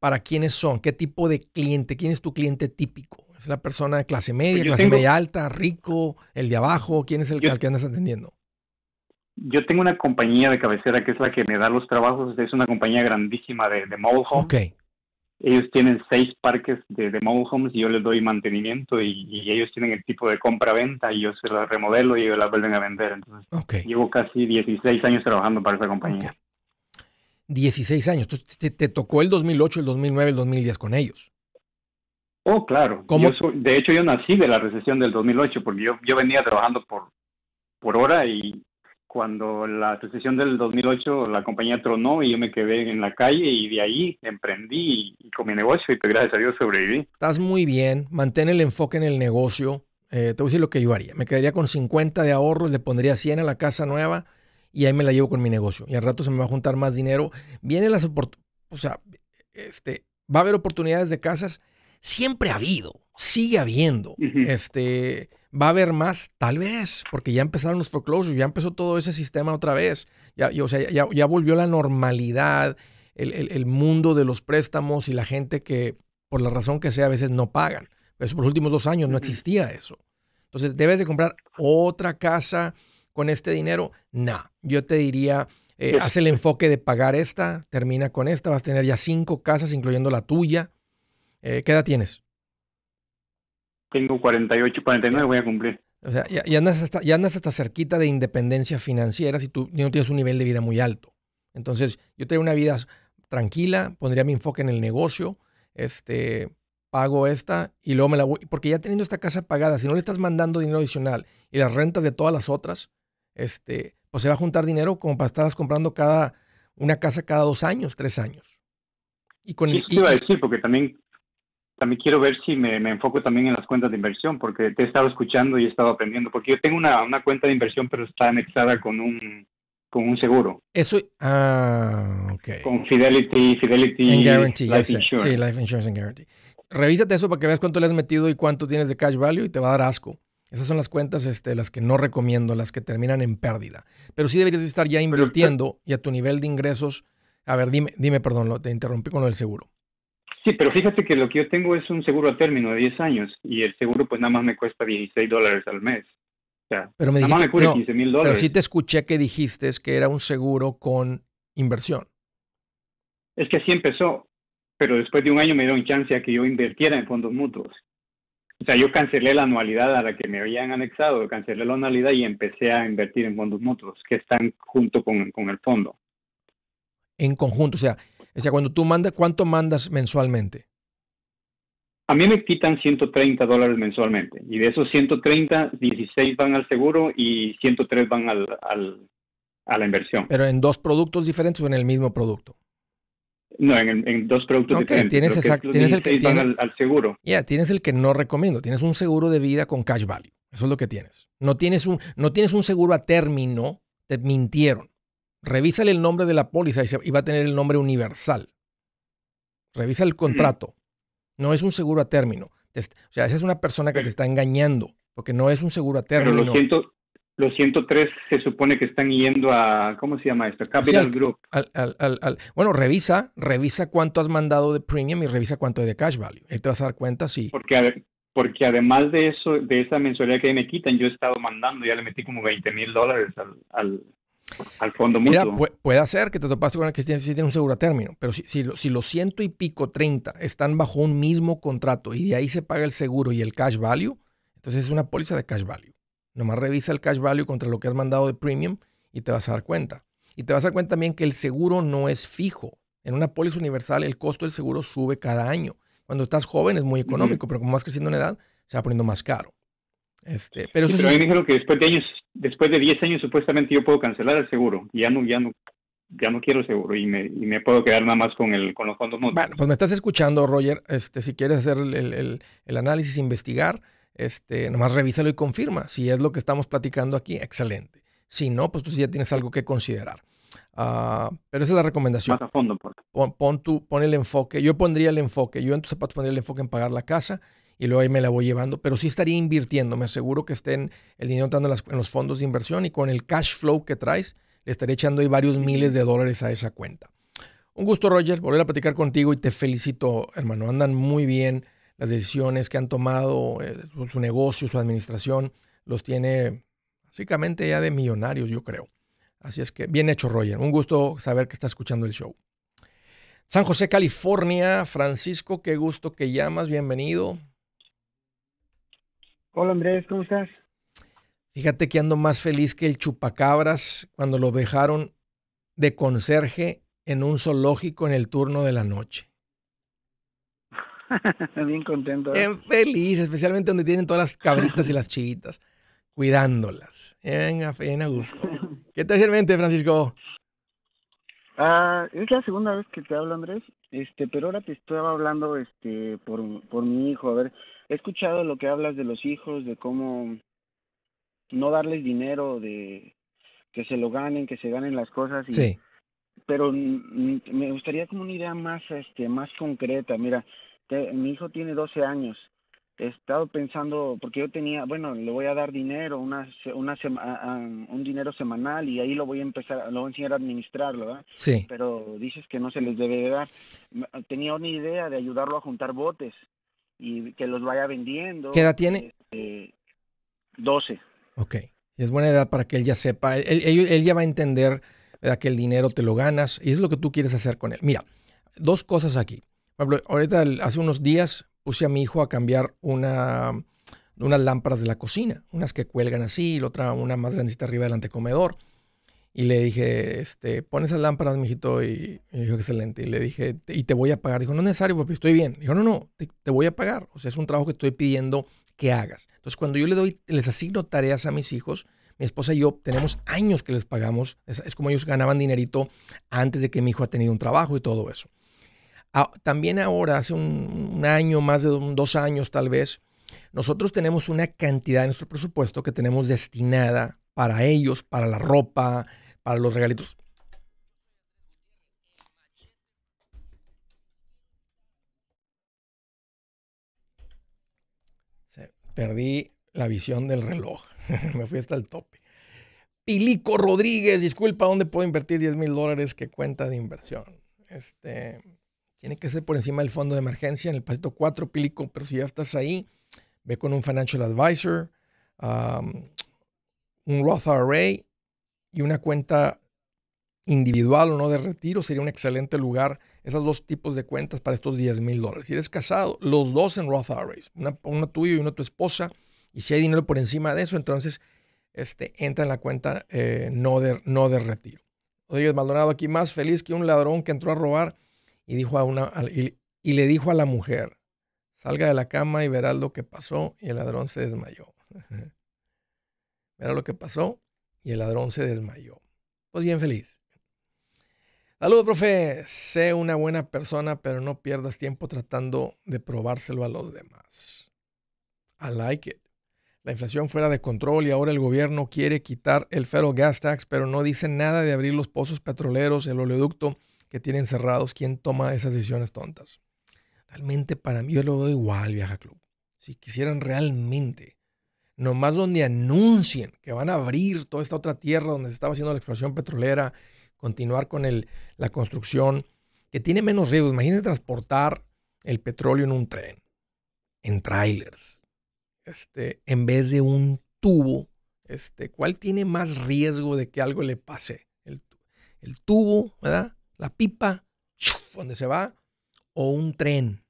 para quiénes son? ¿Qué tipo de cliente? ¿Quién es tu cliente típico? ¿Es la persona de clase media, pues clase media alta, rico, el de abajo? ¿Quién es el que andas atendiendo?
Yo tengo una compañía de cabecera que es la que me da los trabajos. Es una compañía grandísima de, mobile homes. Ellos tienen seis parques de, mobile homes y yo les doy mantenimiento y, ellos tienen el tipo de compra-venta y yo se la remodelo y ellos las vuelven a vender. Entonces, llevo casi 16 años trabajando para esa compañía.
16 años. Entonces, te, tocó el 2008, el 2009, el 2010 con ellos.
Oh, claro. de hecho, yo nací de la recesión del 2008 porque yo, yo venía trabajando por, por hora y, cuando la recesión del 2008 la compañía tronó y yo me quedé en la calle y de ahí emprendí con mi negocio y pues, gracias a Dios sobreviví.
Estás muy bien, mantén el enfoque en el negocio. Eh, te voy a decir lo que yo haría. Me quedaría con 50 de ahorros, le pondría 100 a la casa nueva y ahí me la llevo con mi negocio. Y al rato se me va a juntar más dinero. Viene las o sea, este, va a haber oportunidades de casas. Siempre ha habido sigue habiendo. Este, va a haber más, tal vez, porque ya empezaron los foreclosures, ya empezó todo ese sistema otra vez. Ya, o sea, ya, volvió la normalidad, el, mundo de los préstamos y la gente que, por la razón que sea, a veces no pagan. Pues por los últimos dos años no existía eso. Entonces, ¿debes de comprar otra casa con este dinero? No. Yo te diría, eh, haz el enfoque de pagar esta, termina con esta, vas a tener ya cinco casas, incluyendo la tuya. Eh, ¿Qué edad tienes?
Tengo 48, 49, voy a cumplir.
O sea, ya, andas hasta, ya cerquita de independencia financiera si tú no tienes un nivel de vida muy alto. Entonces, yo tengo una vida tranquila, pondría mi enfoque en el negocio, este, pago esta y luego me la voy. Porque ya teniendo esta casa pagada, si no le estás mandando dinero adicional y las rentas de todas las otras, este, pues se va a juntar dinero como para estarlas comprando cada, una casa cada dos años, tres años. Y con el, iba a decir, porque también
también quiero ver si me, enfoco también en las cuentas de inversión, porque te he estado escuchando y he estado aprendiendo, porque yo tengo una, cuenta de inversión, pero está anexada con un, con un seguro.
Eso, ah,
ok. Con Fidelity, Fidelity Guarantee, Life Insurance. Sí,
Life Insurance and Guarantee. Revísate eso para que veas cuánto le has metido y cuánto tienes de cash value y te va a dar asco. Esas son las cuentas este, las que no recomiendo, las que terminan en pérdida. Pero sí deberías estar ya invirtiendo y a tu nivel de ingresos. A ver, dime, dime, perdón, lo, te interrumpí con lo del seguro.
Sí, pero fíjate que lo que yo tengo es un seguro a término de 10 años y el seguro pues nada más me cuesta 16 dólares al mes. O sea, pero nada más no, mil dólares. Pero sí te
escuché que dijiste que era un seguro con inversión.
Es que así empezó, pero después de un año me dieron chance a que yo invirtiera en fondos mutuos. O sea, yo cancelé la anualidad a la que me habían anexado, cancelé la anualidad y empecé a invertir en fondos mutuos que están junto con el fondo
en conjunto? O sea, sea, cuando tú mandas, ¿cuánto mandas mensualmente?
A mí me quitan 130 dólares mensualmente y de esos 130, 16 van al seguro y 103 van al, a la inversión. ¿Pero
en dos productos diferentes o en el mismo producto?
No, en, dos productos diferentes. Tienes, tienes el que al, seguro.
Ya, tienes el que no recomiendo. Tienes un seguro de vida con cash value. Eso es lo que tienes. No tienes un, no tienes un seguro a término. Te mintieron revísale el nombre de la póliza y, va a tener el nombre universal. Revisa el contrato. No es un seguro a término. O sea, esa es una persona que te está engañando, porque no es un seguro a término. Pero
los, 103 se supone que están yendo a, ¿cómo se llama esto? Capital al, Group.
bueno, revisa, revisa cuánto has mandado de premium y revisa cuánto es de cash value. Ahí te vas a dar cuenta sí.
Porque, porque además de eso, de esa mensualidad que me quitan, yo he estado mandando, ya le metí como 20 mil dólares al, al fondo Mira,
puede, ser que te topaste con el que sí tiene un seguro a término, pero si, si, los ciento y pico, 30 están bajo un mismo contrato y de ahí se paga el seguro y el cash value, entonces es una póliza de cash value. Nomás revisa el cash value contra lo que has mandado de premium y te vas a dar cuenta. Y te vas a dar cuenta también que el seguro no es fijo. En una póliza universal el costo del seguro sube cada año. Cuando estás joven es muy económico, pero como vas creciendo en edad, se va poniendo más caro. Este, pero, a me
dijeron que después de años, después de 10 años supuestamente yo puedo cancelar el seguro. Ya no, ya no, ya no quiero seguro y me, puedo quedar nada más con el, con los fondos mutuos. Bueno,
pues me estás escuchando, Roger. Este, si quieres hacer el, análisis, investigar, este, nomás revísalo y confirma si es lo que estamos platicando aquí. Excelente. Si no, pues tú pues ya tienes algo que considerar. Ah, pero esa es la recomendación. fondo, Pon, el enfoque. Yo pondría el enfoque. Yo en tus zapatos pondría el enfoque en pagar la casa y luego ahí me la voy llevando, pero sí estaría invirtiendo. Me aseguro que estén el dinero entrando en, los fondos de inversión y con el cash flow que traes, le estaré echando ahí varios miles de dólares a esa cuenta. Un gusto, Roger, volver a platicar contigo y te felicito, hermano. Andan muy bien las decisiones que han tomado, eh, su, negocio, su administración, los tiene básicamente ya de millonarios, yo creo. Así es que bien hecho, Roger. Un gusto saber que está escuchando el show. San José, California. Francisco, qué gusto que llamas. Bienvenido. Hola Andrés, ¿cómo estás? Fíjate que ando más feliz que el chupacabras cuando lo dejaron de conserje en un zoológico en el turno de la noche.
Bien contento.
¿eh? Bien feliz, especialmente donde tienen todas las cabritas y las chiquitas, cuidándolas. bien a gusto. ¿Qué te hace el mente, Francisco?
Ah, es la segunda vez que te hablo, Andrés. Este, pero ahora te estaba hablando este por, por mi hijo. A ver, he escuchado lo que hablas de los hijos, de cómo no darles dinero, de que se lo ganen, que se ganen las cosas. sí. Pero me gustaría como una idea más, este, más concreta. Mira, mi hijo tiene 12 años. He estado pensando, porque yo tenía, bueno, le voy a dar dinero, una, una un dinero semanal y ahí lo voy a empezar, lo voy a enseñar a administrarlo, ¿verdad? Sí. Pero dices que no se les debe dar. Tenía una idea de ayudarlo a juntar botes y que los vaya vendiendo. ¿Qué edad tiene? 12. Este,
ok, es buena edad para que él ya sepa, él, ya va a entender que el dinero te lo ganas y es lo que tú quieres hacer con él. Mira, dos cosas aquí. Pablo, ahorita hace unos días puse a mi hijo a cambiar una, unas lámparas de la cocina, unas que cuelgan así, y otra una más grandecita arriba del antecomedor. Y le dije, este, pon esas lámparas, mijito. Y, y dijo, excelente. Y le dije, y te voy a pagar. Dijo, no es necesario, papi, estoy bien. Dijo, no, no, te, voy a pagar. O sea, es un trabajo que estoy pidiendo que hagas. Entonces, cuando yo le doy, les asigno tareas a mis hijos, mi esposa y yo tenemos años que les pagamos. Es, como ellos ganaban dinerito antes de que mi hijo ha tenido un trabajo y todo eso. Ah, también ahora, hace un, año, más de dos años tal vez, nosotros tenemos una cantidad en nuestro presupuesto que tenemos destinada para ellos, para la ropa, para los regalitos. Perdí la visión del reloj. Me fui hasta el tope. Pilico Rodríguez, disculpa, ¿dónde puedo invertir 10 mil dólares que cuenta de inversión?
Este,
tiene que ser por encima del fondo de emergencia en el pasito 4, Pilico, pero si ya estás ahí, ve con un financial advisor un Roth Array y una cuenta individual o no de retiro sería un excelente lugar, esos dos tipos de cuentas para estos 10 mil dólares. Si eres casado, los dos en Roth Arrays, una, uno tuyo y uno tu esposa, y si hay dinero por encima de eso, entonces este, entra en la cuenta eh, no, de, no de retiro. Rodríguez Maldonado aquí más feliz que un ladrón que entró a robar y, dijo a una, y le dijo a la mujer, salga de la cama y verás lo que pasó y el ladrón se desmayó. Mira lo que pasó. Y el ladrón se desmayó. Pues bien feliz. Saludos, profe. Sé una buena persona, pero no pierdas tiempo tratando de probárselo a los demás. I like it. La inflación fuera de control y ahora el gobierno quiere quitar el federal gas tax, pero no dice nada de abrir los pozos petroleros, el oleoducto que tienen cerrados. ¿Quién toma esas decisiones tontas? Realmente para mí yo lo veo igual, Viaja Club. Si quisieran realmente nomás donde anuncien que van a abrir toda esta otra tierra donde se estaba haciendo la exploración petrolera, continuar con la construcción, que tiene menos riesgo. Imagínense transportar el petróleo en un tren, en trailers, este, en vez de un tubo. Este, ¿Cuál tiene más riesgo de que algo le pase? El, el tubo, ¿verdad? La pipa, donde se va, o un tren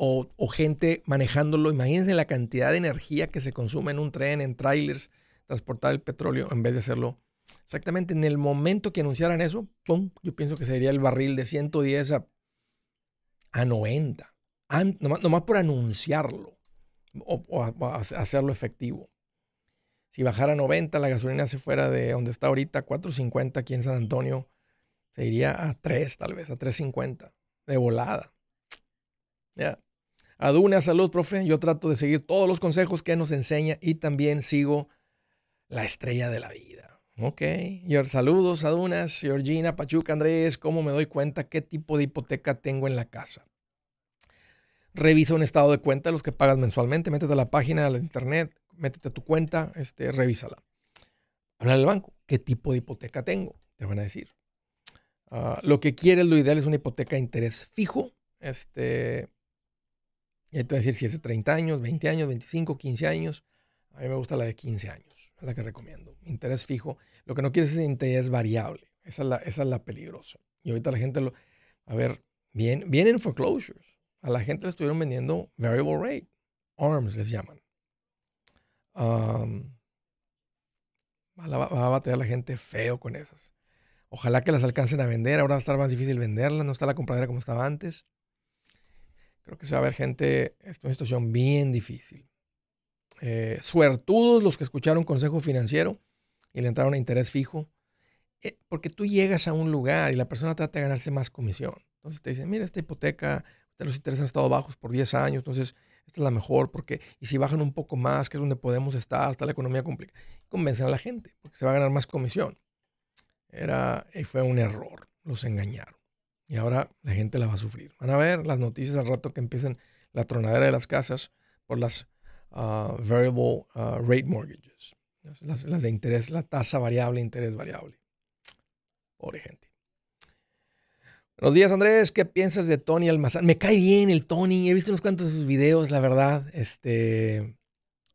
o, gente manejándolo. Imagínense la cantidad de energía que se consume en un tren, en trailers, transportar el petróleo en vez de hacerlo. Exactamente en el momento que anunciaran eso, ¡pum! Yo pienso que sería el barril de 110 a, 90. nomás, por anunciarlo o, hacerlo efectivo. Si bajara a 90, la gasolina se fuera de donde está ahorita, 4.50 aquí en San Antonio, se iría a 3, tal vez, a 3.50 de volada. Aduna, Salud, profe. Yo trato de seguir todos los consejos que nos enseña y también sigo la estrella de la vida. Ok. Your, saludos, Adunas, Georgina, Pachuca, Andrés. ¿Cómo me doy cuenta qué tipo de hipoteca tengo en la casa? Revisa un estado de cuenta, los que pagas mensualmente. Métete a la página de la internet, métete a tu cuenta, este, revísala. Habla al banco. ¿Qué tipo de hipoteca tengo? Te van a decir. Ah, lo que quieres, lo ideal es una hipoteca de interés fijo. Este, y te decir si es 30 años, 20 años, 25, 15 años. A mí me gusta la de 15 años, es la que recomiendo. Interés fijo. Lo que no quieres es interés variable. Esa es la, peligrosa. Y ahorita la gente lo... A ver, bien, vienen foreclosures. A la gente le estuvieron vendiendo variable rate. ARMS les llaman. va, a batear la gente feo con esas. Ojalá que las alcancen a vender. Ahora va a estar más difícil venderlas. No está la compradera como estaba antes. Creo que se va a ver gente, es una situación bien difícil. Eh, suertudos los que escucharon consejo financiero y le entraron a interés fijo, eh, porque tú llegas a un lugar y la persona trata de ganarse más comisión. Entonces te dicen, mira, esta hipoteca, los intereses han estado bajos por 10 años, entonces esta es la mejor, porque, y si bajan un poco más, que es donde podemos estar, hasta la economía complicada, convencen a la gente, porque se va a ganar más comisión. Era, y eh, fue un error, los engañaron. Y ahora la gente la va a sufrir. Van a ver las noticias al rato que empiecen la tronadera de las casas por las ah, variable ah, rate mortgages. Las, de interés, la tasa variable, interés variable. Pobre gente. Buenos días, Andrés. ¿Qué piensas de Tony Almazán? Me cae bien el Tony. He visto unos cuantos de sus videos, la verdad. Este,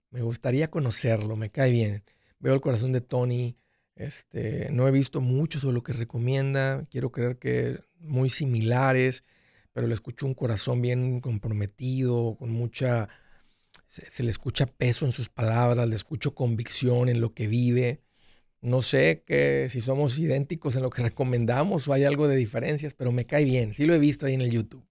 me gustaría conocerlo. Me cae bien. Veo el corazón de Tony. Este, no he visto mucho sobre lo que recomienda. Quiero creer que muy similares, pero le escucho un corazón bien comprometido, con mucha... Se, le escucha peso en sus palabras, le escucho convicción en lo que vive. No sé que si somos idénticos en lo que recomendamos o hay algo de diferencias, pero me cae bien. Sí lo he visto ahí en el YouTube.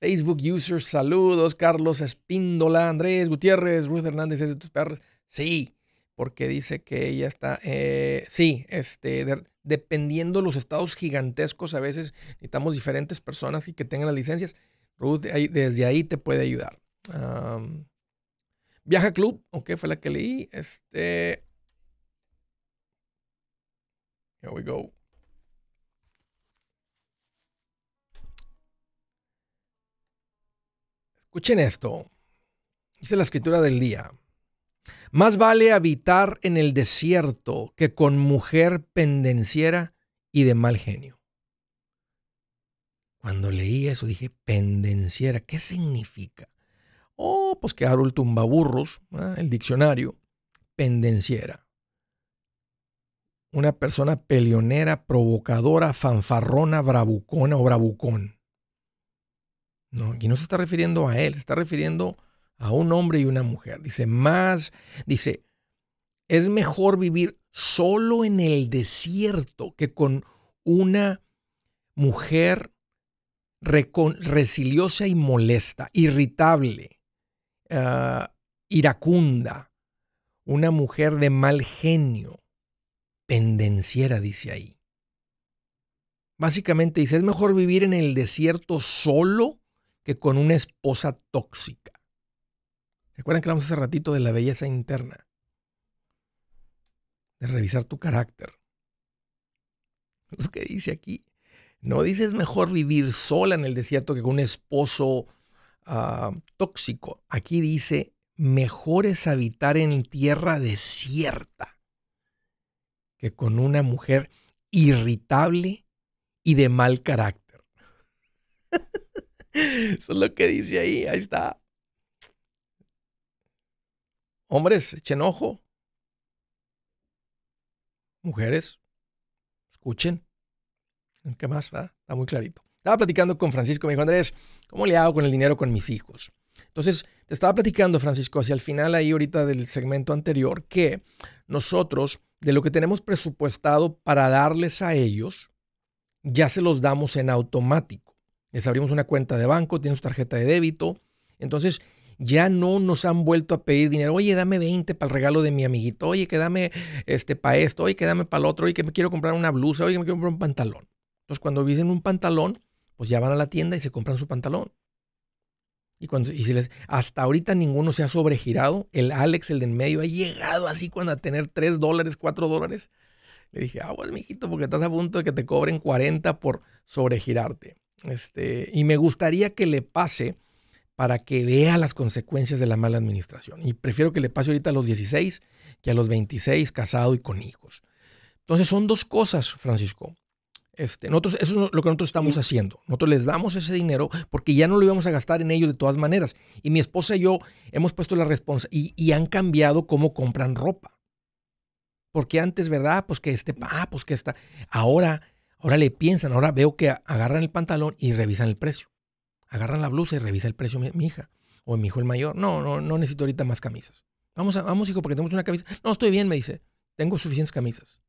Facebook users, saludos. Carlos Espíndola, Andrés Gutiérrez, Ruth Hernández, es tus perros. Sí, porque dice que ella está, eh, sí, este, de, dependiendo los estados gigantescos, a veces necesitamos diferentes personas y que tengan las licencias. Ruth desde ahí te puede ayudar. Viaja Club, ok, fue la que leí. Este, here we go. Escuchen esto. Dice la escritura del día. Más vale habitar en el desierto que con mujer pendenciera y de mal genio. Cuando leí eso dije, pendenciera, ¿qué significa? Oh, pues que Harold tumbaburros, ¿ah? el diccionario, pendenciera. Una persona peleonera, provocadora, fanfarrona, bravucona o bravucón. No, aquí no se está refiriendo a él, se está refiriendo a un hombre y una mujer. Dice, más, dice, es mejor vivir solo en el desierto que con una mujer resiliosa y molesta, irritable, ah, iracunda, una mujer de mal genio, pendenciera, dice ahí. Básicamente dice, es mejor vivir en el desierto solo que con una esposa tóxica. Recuerden que hablamos hace ratito de la belleza interna, de revisar tu carácter. Lo que dice aquí, no dice es mejor vivir sola en el desierto que con un esposo ah, tóxico. Aquí dice, mejor es habitar en tierra desierta que con una mujer irritable y de mal carácter. Eso es lo que dice ahí, ahí está. Hombres, echen ojo. Mujeres, escuchen. ¿Qué más? Va? Ah, está muy clarito. Estaba platicando con Francisco, me dijo Andrés, ¿cómo le hago con el dinero con mis hijos? Entonces, te estaba platicando, Francisco, hacia el final ahí ahorita del segmento anterior, que nosotros, de lo que tenemos presupuestado para darles a ellos, ya se los damos en automático. Les abrimos una cuenta de banco, tienes tarjeta de débito. Entonces, ya no nos han vuelto a pedir dinero. Oye, dame 20 para el regalo de mi amiguito. Oye, que dame este, para esto. Oye, que dame para el otro. Oye, que me quiero comprar una blusa. Oye, que me quiero comprar un pantalón. Entonces, cuando dicen un pantalón, pues ya van a la tienda y se compran su pantalón. Y, cuando, y si les, hasta ahorita ninguno se ha sobregirado. El Alex, el de en medio, ha llegado así cuando a tener 3 dólares, 4 dólares. Le dije, aguas, mijito, porque estás a punto de que te cobren 40 por sobregirarte. Este, y me gustaría que le pase para que vea las consecuencias de la mala administración. Y prefiero que le pase ahorita a los 16 que a los 26 casado y con hijos. Entonces son dos cosas, Francisco. Este, nosotros, eso es lo que nosotros estamos haciendo. Nosotros les damos ese dinero porque ya no lo íbamos a gastar en ellos de todas maneras. Y mi esposa y yo hemos puesto la responsabilidad y, han cambiado cómo compran ropa. Porque antes, ¿verdad? Pues que este, ah, pues que esta. Ahora, ahora le piensan, ahora veo que agarran el pantalón y revisan el precio. Agarran la blusa y revisa el precio mi, hija o mi hijo el mayor. No, no, no necesito ahorita más camisas. Vamos, a, vamos, hijo, porque tenemos una camisa. No, estoy bien, me dice. Tengo suficientes camisas.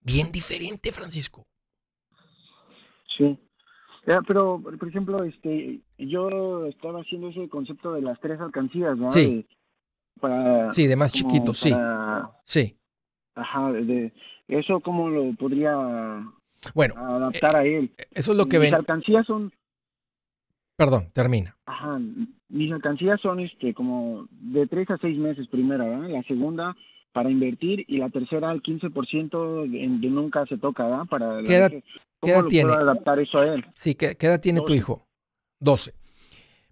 Bien diferente, Francisco. Sí.
Ya, pero, por ejemplo, este, yo estaba haciendo ese concepto de las tres alcancías, ¿no? Sí. para, sí, de más chiquitos, sí. Sí. Ajá, de, eso cómo lo podría bueno, adaptar a eh,
él. Eso es lo que ven. Las
alcancías son
Perdón, termina.
Ajá, mis alcancías son este, como de tres a seis meses primera, La segunda para invertir y la tercera al 15% de, nunca se toca, ¿verdad? Para ¿Qué edad, tiene?
adaptar eso a él? Sí, ¿qué, edad tiene tu hijo? 12.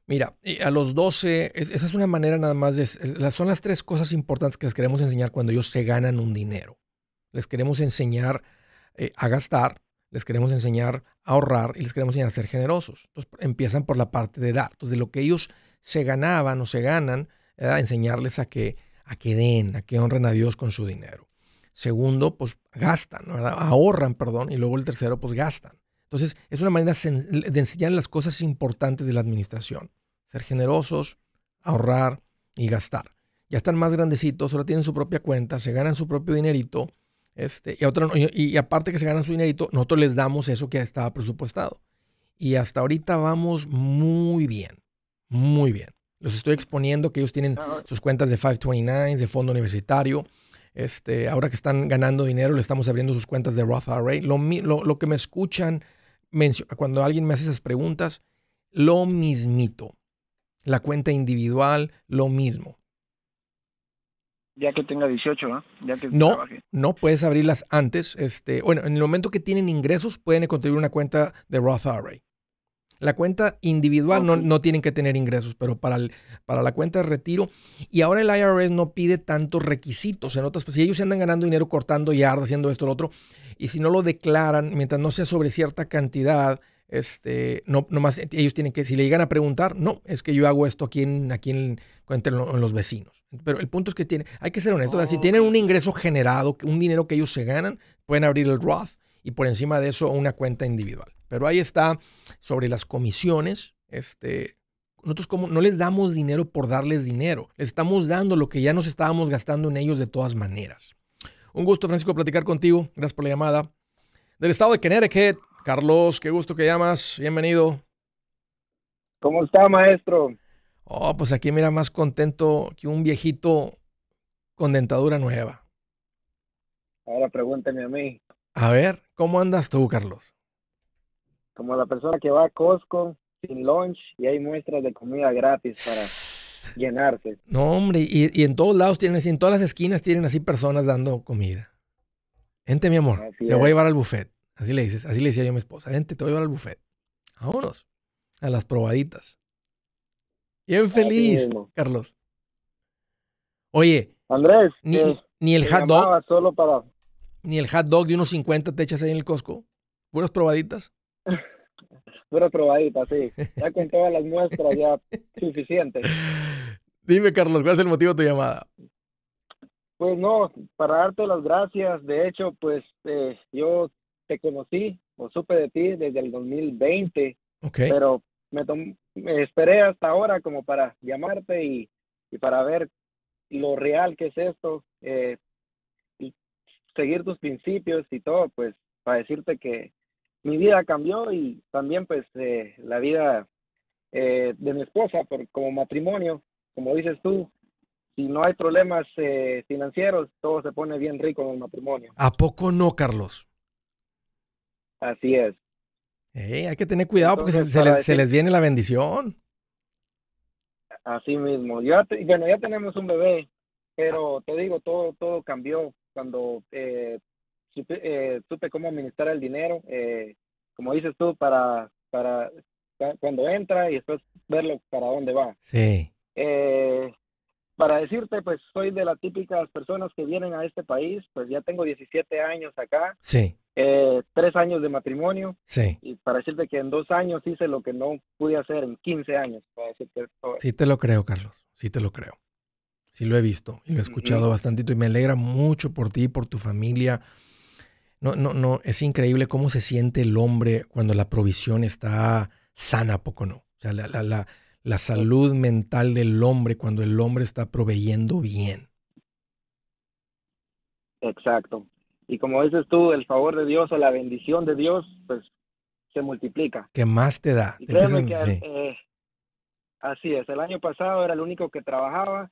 Mira, a los 12, esa es una manera nada más de... Son las tres cosas importantes que les queremos enseñar cuando ellos se ganan un dinero. Les queremos enseñar eh, a gastar, les queremos enseñar a ahorrar y les queremos enseñar a ser generosos. Entonces empiezan por la parte de dar. Entonces de lo que ellos se ganaban o se ganan, era enseñarles a que, a que den, a que honren a Dios con su dinero. Segundo, pues gastan, ahorran, perdón. Y luego el tercero, pues gastan. Entonces es una manera de enseñar las cosas importantes de la administración. Ser generosos, ahorrar y gastar. Ya están más grandecitos, ahora tienen su propia cuenta, se ganan su propio dinerito este, y, y, aparte que se ganan su dinerito, nosotros les damos eso que estaba presupuestado. Y hasta ahorita vamos muy bien, muy bien. Los estoy exponiendo que ellos tienen ah, sus cuentas de 529, de fondo universitario. Este, ahora que están ganando dinero, le estamos abriendo sus cuentas de Roth IRA. Lo, lo que me escuchan cuando alguien me hace esas preguntas, lo mismito. La cuenta individual, lo mismo
ya que tenga 18, ¿ah? ¿no? no,
no puedes abrirlas antes. Este, bueno, en el momento que tienen ingresos pueden contribuir una cuenta de Roth IRA. La cuenta individual no, no, tienen que tener ingresos, pero para, para la cuenta de retiro. Y ahora el IRS no pide tantos requisitos. En otras, pues, si ellos andan ganando dinero cortando yardas, haciendo esto, lo otro, y si no lo declaran, mientras no sea sobre cierta cantidad, este, no, nomás ellos tienen que, si le llegan a preguntar, no, es que yo hago esto aquí en, aquí en, los vecinos. Pero el punto es que tienen, hay que ser honestos, si tienen oh. un ingreso generado, un dinero que ellos se ganan, pueden abrir el Roth y por encima de eso una cuenta individual. Pero ahí está sobre las comisiones, este, nosotros no les damos dinero por darles dinero, les estamos dando lo que ya nos estábamos gastando en ellos de todas maneras. Un gusto, Francisco, platicar contigo. Gracias por la llamada. Del estado de Connecticut, Carlos, qué gusto que llamas. Bienvenido. ¿Cómo está, maestro? Oh, pues aquí mira, más contento que un viejito con dentadura nueva.
Ahora pregúnteme a mí.
A ver, ¿cómo andas tú, Carlos?
Como la persona que va a Costco sin lunch y hay muestras de comida gratis para llenarse.
No, hombre, y, en todos lados tienen, en todas las esquinas tienen así personas dando comida. Ente, mi amor, te voy a llevar al buffet. Así le dices, así le decía yo a mi esposa, gente, te voy a llevar al buffet. Vámonos. A las probaditas. Bien feliz, Carlos. Oye. Andrés, ni, eh, el hot dog. Solo para... Ni el hot dog de unos 50 te echas ahí en el Costco. Puras probaditas.
Puras probaditas, sí. Ya con todas las muestras, ya suficiente.
Dime, Carlos, ¿cuál es el motivo de tu llamada?
Pues no, para darte las gracias. De hecho, pues eh, yo te conocí o supe de ti desde el 2020. Pero me, me, esperé hasta ahora como para llamarte y, para ver lo real que es esto, eh, y seguir tus principios y todo, pues para decirte que mi vida cambió y también pues eh, la vida eh, de mi esposa por, como matrimonio, como dices tú, si no hay problemas financieros, todo se pone bien
rico en el matrimonio. ¿A poco no, Carlos? Así es. hay que tener cuidado porque se, les, viene la bendición.
Así mismo. Ya bueno, ya tenemos un bebé, pero te digo, todo, todo cambió cuando eh, supe, eh, cómo administrar el dinero, eh, como dices tú, para, para cuando entra y después verlo para dónde va. Sí. Eh, para decirte, pues soy de las típicas personas que vienen a este país, pues ya tengo 17 años acá. Sí. Eh, tres años de matrimonio. Sí. Y para decirte que en dos años hice lo que no pude hacer en 15 años. Para Sí,
te lo creo, Carlos. Sí, te lo creo. Sí, lo he visto y lo he escuchado bastantito y me alegra mucho por ti, por tu familia. No, no, no, es increíble cómo se siente el hombre cuando la provisión está sana, poco no. O sea, la, la, la, la salud mental del hombre cuando el hombre está proveyendo bien.
Exacto, y como dices tú, el favor de Dios o la bendición de Dios, pues se multiplica.
¿Qué más te da? créeme
eh, así es, el año pasado era el único que trabajaba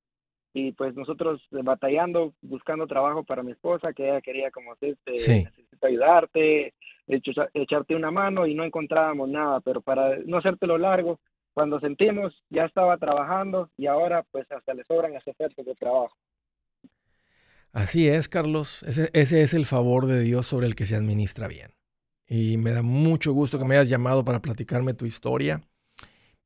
y pues nosotros eh, batallando, buscando trabajo para mi esposa, que ella quería como decirte,
necesito
ayudarte, echarte una mano y no encontrábamos nada, pero para no hacértelo largo, cuando sentimos ya estaba trabajando y ahora pues hasta le sobran esos de trabajo.
Así es, Carlos. Ese, es el favor de Dios sobre el que se administra bien. Y me da mucho gusto que me hayas llamado para platicarme tu historia.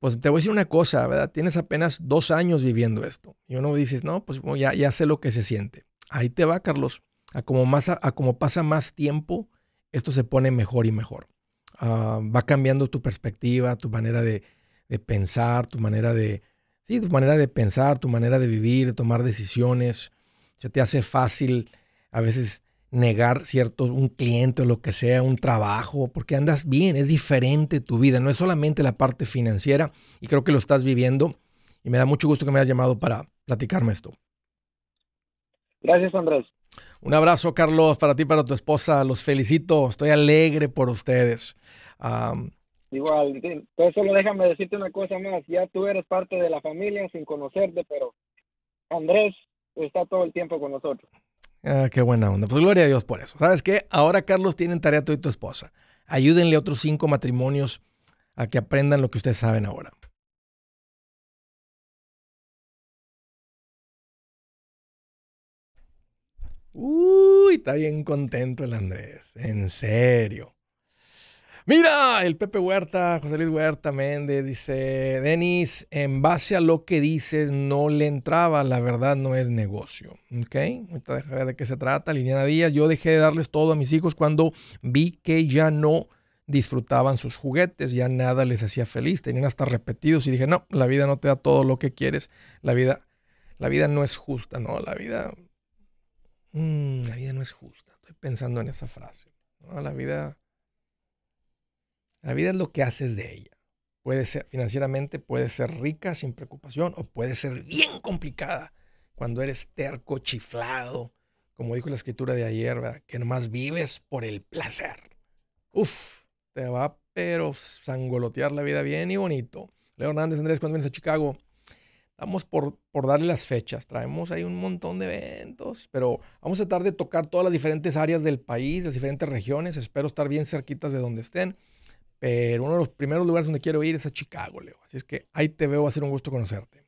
Pues te voy a decir una cosa, ¿verdad? Tienes apenas dos años viviendo esto. Y uno dices, no, pues ya, ya sé lo que se siente. Ahí te va, Carlos. A como, más, como pasa más tiempo, esto se pone mejor y mejor. Ah, va cambiando tu perspectiva, tu manera de, pensar, tu manera de, sí, tu manera de pensar, tu manera de vivir, de tomar decisiones se te hace fácil a veces negar ciertos, un cliente o lo que sea, un trabajo, porque andas bien, es diferente tu vida, no es solamente la parte financiera y creo que lo estás viviendo y me da mucho gusto que me hayas llamado para platicarme esto. Gracias, Andrés. Un abrazo, Carlos, para ti, para tu esposa, los felicito, estoy alegre por ustedes.
Igual, pero solo déjame decirte una cosa más, ya tú eres parte de la familia sin conocerte, pero Andrés está todo el tiempo con nosotros.
Ah, qué buena onda. Pues gloria a Dios por eso. ¿Sabes qué? Ahora, Carlos, tienen tarea tú y tu esposa. Ayúdenle a otros cinco matrimonios a que aprendan lo que ustedes saben ahora. Uy, está bien contento el Andrés. En serio. Mira, el Pepe Huerta, José Luis Huerta Méndez dice, Denis, en base a lo que dices, no le entraba, la verdad no es negocio. ¿Ok? Ahorita deja ver de qué se trata. Liniana Díaz, yo dejé de darles todo a mis hijos cuando vi que ya no disfrutaban sus juguetes, ya nada les hacía feliz, tenían hasta repetidos y dije, no, la vida no te da todo lo que quieres, la vida, la vida no es justa, no, la vida, mm, la vida no es justa, estoy pensando en esa frase, la vida la vida es lo que haces de ella. Puede ser financieramente, puede ser rica sin preocupación o puede ser bien complicada cuando eres terco, chiflado, como dijo la escritura de ayer, que nomás vives por el placer. Uf, te va pero sangolotear la vida bien y bonito. Leo Hernández, Andrés, cuando vienes a Chicago, vamos por, por darle las fechas. Traemos ahí un montón de eventos, pero vamos a tratar de tocar todas las diferentes áreas del país, las diferentes regiones. Espero estar bien cerquitas de donde estén. Pero uno de los primeros lugares donde quiero ir es a Chicago, Leo. Así es que ahí te veo, va a ser un gusto conocerte.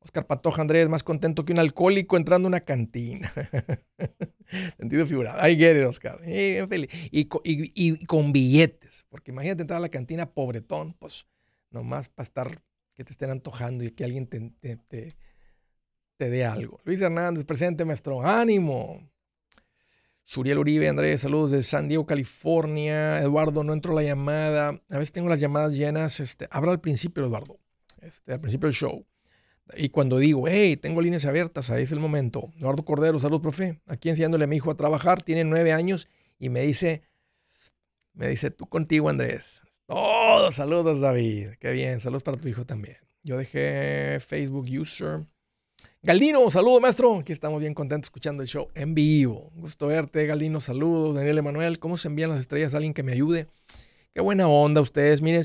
Oscar Patoja Andrés, más contento que un alcohólico entrando a una cantina. Sentido figurado. Ahí get Oscar. Y con billetes. Porque imagínate entrar a la cantina pobretón, pues nomás para estar que te estén antojando y que alguien te, te dé algo. Luis Hernández, presente, maestro. ¡Ánimo! Suriel Uribe, Andrés, saludos de San Diego, California. Eduardo, no entro la llamada. A veces tengo las llamadas llenas. Este, habla al principio, Eduardo. Este, al principio del show. Y cuando digo, hey, tengo líneas abiertas, ahí es el momento. Eduardo Cordero, saludos, profe. Aquí enseñándole a mi hijo a trabajar, tiene nueve años y me dice, me dice, tú contigo, Andrés. Todos saludos, David. Qué bien, saludos para tu hijo también. Yo dejé Facebook User Galdino, saludo maestro. Aquí estamos bien contentos escuchando el show en vivo. Gusto verte, Galdino, saludos. Daniel Emanuel, ¿cómo se envían las estrellas? Alguien que me ayude. Qué buena onda ustedes. Miren,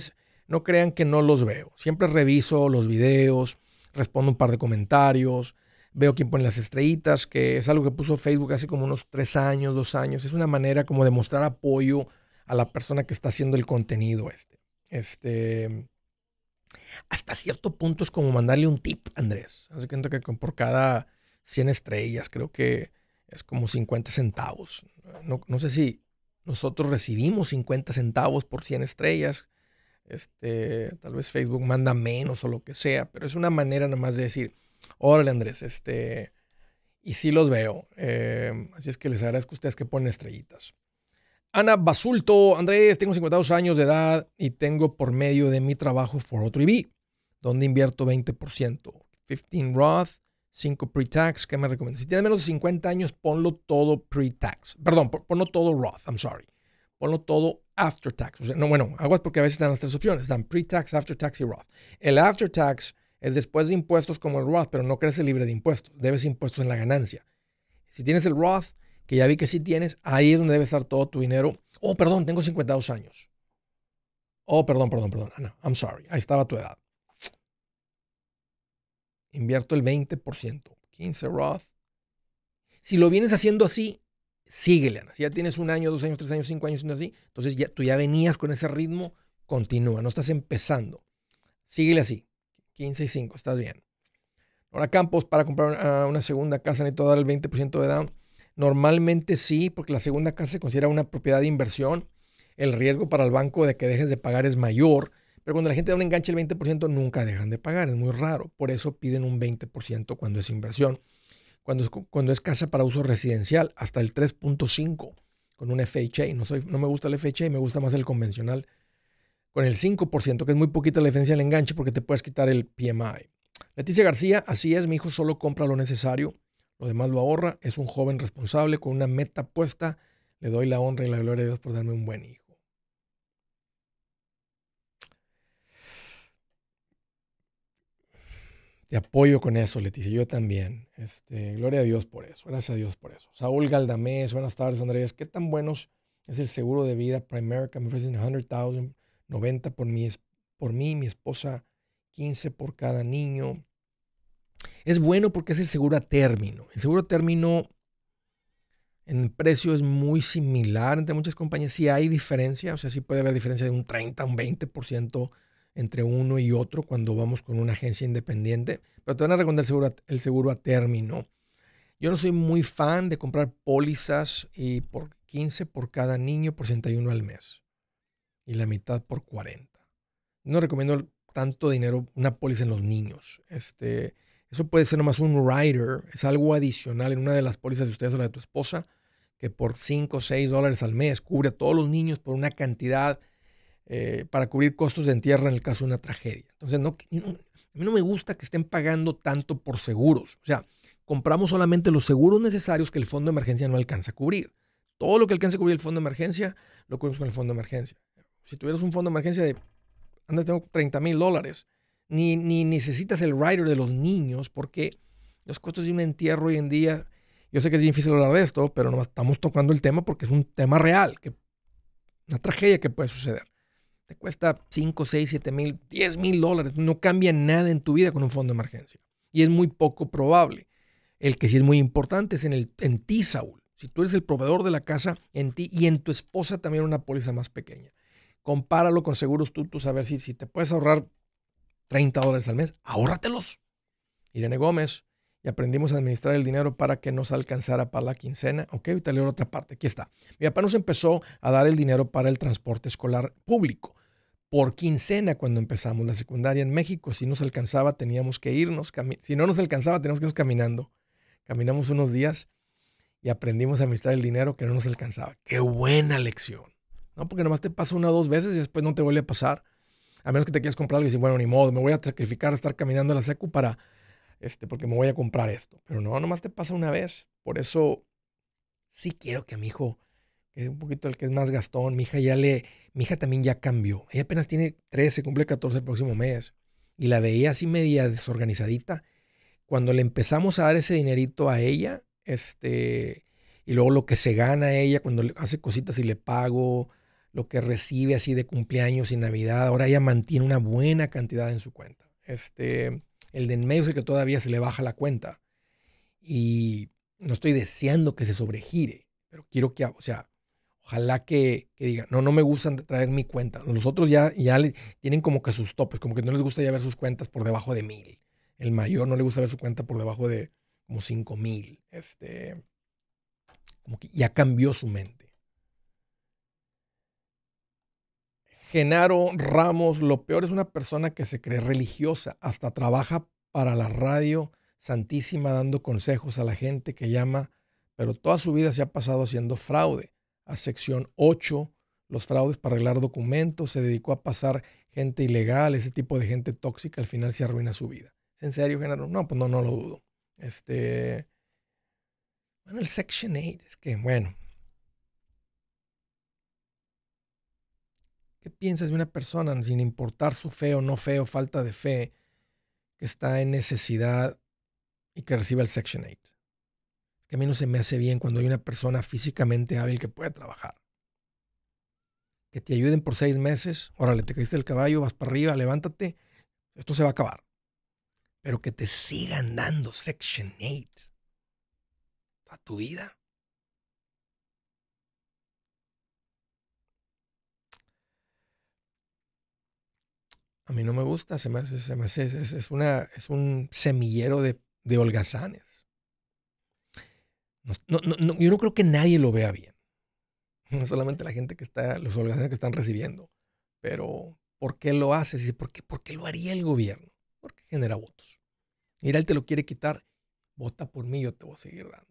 no crean que no los veo. Siempre reviso los videos, respondo un par de comentarios, veo quién pone las estrellitas, que es algo que puso Facebook hace como unos tres años, dos años. Es una manera como de mostrar apoyo a la persona que está haciendo el contenido este. Este, hasta cierto punto es como mandarle un tip, Andrés. Hace cuenta que por cada 100 estrellas creo que es como 50 centavos. No, sé si nosotros recibimos 50 centavos por 100 estrellas. Este, tal vez Facebook manda menos o lo que sea, pero es una manera nada más de decir, órale Andrés, este, y sí los veo. Eh, así es que les agradezco a ustedes que ponen estrellitas. Ana Basulto, Andrés, tengo 52 años de edad y tengo por medio de mi trabajo otro donde invierto 20%, 15 Roth, 5 pre-tax. ¿Qué me recomiendas? Si tienes menos de 50 años, ponlo todo pre-tax. Perdón, ponlo todo Roth, I'm sorry. Ponlo todo after tax. no, bueno, aguas porque a veces están las tres opciones. Dan pre-tax, after tax y Roth. El after tax es después de impuestos como el Roth, pero no crece libre de impuestos. Debes impuestos en la ganancia. Si tienes el Roth, que ya vi que sí tienes, ahí es donde debe estar todo tu dinero. Oh, perdón, tengo 52 años. Oh, perdón, perdón, perdón, Ana, ah, I'm sorry, ahí estaba tu edad. Invierto el 20%, 15 Roth. Si lo vienes haciendo así, síguele, Ana. Si ya tienes un año, dos años, tres años, cinco años, así, entonces ya, tú ya venías con ese ritmo, continúa, no estás empezando. Síguele así, 15 y 5, estás bien. Ahora Campos, para comprar ah, una segunda casa necesito dar el 20% de down. Normalmente sí, porque la segunda casa se considera una propiedad de inversión. El riesgo para el banco de que dejes de pagar es mayor, pero cuando la gente da un enganche del 20% nunca dejan de pagar, es muy raro. Por eso piden un 20% cuando es inversión. Cuando es, cuando es casa para uso residencial, hasta el 3.5 con un FHA. No, soy, no me gusta el FHA, me gusta más el convencional. Con el 5%, que es muy poquita la diferencia del enganche porque te puedes quitar el PMI. Leticia García, así es, mi hijo solo compra lo necesario además lo ahorra, es un joven responsable con una meta puesta, le doy la honra y la gloria a Dios por darme un buen hijo. Te apoyo con eso, Leticia, yo también. Este, gloria a Dios por eso, gracias a Dios por eso. Saúl Galdamés, buenas tardes, Andrés. ¿Qué tan buenos es el seguro de vida Primerica? Me ofrecen 100,000, 90 por mi, por mí, mi esposa, 15 por cada niño. Es bueno porque es el seguro a término. El seguro a término en precio es muy similar entre muchas compañías. Sí hay diferencia, o sea, sí puede haber diferencia de un 30, un 20% entre uno y otro cuando vamos con una agencia independiente, pero te van a recomendar el seguro a, el seguro a término. Yo no soy muy fan de comprar pólizas y por 15 por cada niño por 61 al mes y la mitad por 40. No recomiendo tanto dinero una póliza en los niños. Este, eso puede ser nomás un rider, es algo adicional en una de las pólizas de ustedes o la de tu esposa, que por 5 o 6 dólares al mes cubre a todos los niños por una cantidad eh, para cubrir costos de entierro en el caso de una tragedia. Entonces, no, a mí no me gusta que estén pagando tanto por seguros. O sea, compramos solamente los seguros necesarios que el fondo de emergencia no alcanza a cubrir. Todo lo que alcance a cubrir el fondo de emergencia, lo cubrimos con el fondo de emergencia. Si tuvieras un fondo de emergencia de, antes, tengo 30 mil dólares, ni, necesitas el rider de los niños, porque los costos de un entierro hoy en día, yo sé que es difícil hablar de esto, pero estamos tocando el tema porque es un tema real, que, una tragedia que puede suceder. Te cuesta 5, 6, 7 mil, 10 mil dólares, no cambia nada en tu vida con un fondo de emergencia. Y es muy poco probable. El que sí es muy importante es en, el, en ti, Saúl. Si tú eres el proveedor de la casa, en ti y en tu esposa también una póliza más pequeña. Compáralo con seguros tú, tú a ver si, si te puedes ahorrar 30 dólares al mes, ahórratelos. Irene Gómez, y aprendimos a administrar el dinero para que nos alcanzara para la quincena. Ok, ahorita leo otra parte. Aquí está. Mi papá nos empezó a dar el dinero para el transporte escolar público. Por quincena cuando empezamos la secundaria en México, si nos alcanzaba teníamos que irnos, si no nos alcanzaba teníamos que irnos caminando. Caminamos unos días y aprendimos a administrar el dinero que no nos alcanzaba. Qué buena lección. No, porque nomás te pasa una o dos veces y después no te vuelve a pasar a menos que te quieras comprar algo y decir, bueno, ni modo, me voy a sacrificar a estar caminando a la secu para, este, porque me voy a comprar esto. Pero no, nomás te pasa una vez. Por eso sí quiero que a mi hijo, que es un poquito el que es más gastón, mi hija ya le, mi hija también ya cambió. Ella apenas tiene 13, cumple 14 el próximo mes. Y la veía así media desorganizadita. Cuando le empezamos a dar ese dinerito a ella, este, y luego lo que se gana ella cuando hace cositas y le pago, lo que recibe así de cumpleaños y Navidad. Ahora ella mantiene una buena cantidad en su cuenta. Este, el de en medio es que todavía se le baja la cuenta. Y no estoy deseando que se sobregire, pero quiero que, o sea, ojalá que, que digan, no, no me gustan traer mi cuenta. Los otros ya, ya tienen como que sus topes, como que no les gusta ya ver sus cuentas por debajo de mil. El mayor no le gusta ver su cuenta por debajo de como cinco mil. Este, como que ya cambió su mente. Genaro Ramos, lo peor es una persona que se cree religiosa, hasta trabaja para la radio Santísima dando consejos a la gente que llama, pero toda su vida se ha pasado haciendo fraude. A sección 8, los fraudes para arreglar documentos, se dedicó a pasar gente ilegal, ese tipo de gente tóxica, al final se arruina su vida. ¿Es en serio, Genaro? No, pues no, no lo dudo. Este, bueno, el Section 8, es que, bueno, ¿Qué piensas de una persona, sin importar su fe o no fe o falta de fe, que está en necesidad y que reciba el Section 8? Que a mí no se me hace bien cuando hay una persona físicamente hábil que puede trabajar. Que te ayuden por seis meses, órale, te caíste el caballo, vas para arriba, levántate, esto se va a acabar. Pero que te sigan dando Section 8 a tu vida. a mí no me gusta, es, un semillero de, holgazanes. yo no creo que nadie lo vea bien. No solamente la gente que está, los holgazanes que están recibiendo. Pero, ¿por qué lo haces? ¿Por qué, ¿Por qué lo haría el gobierno? Porque genera votos. Mira, él te lo quiere quitar. Vota por mí, yo te voy a seguir dando.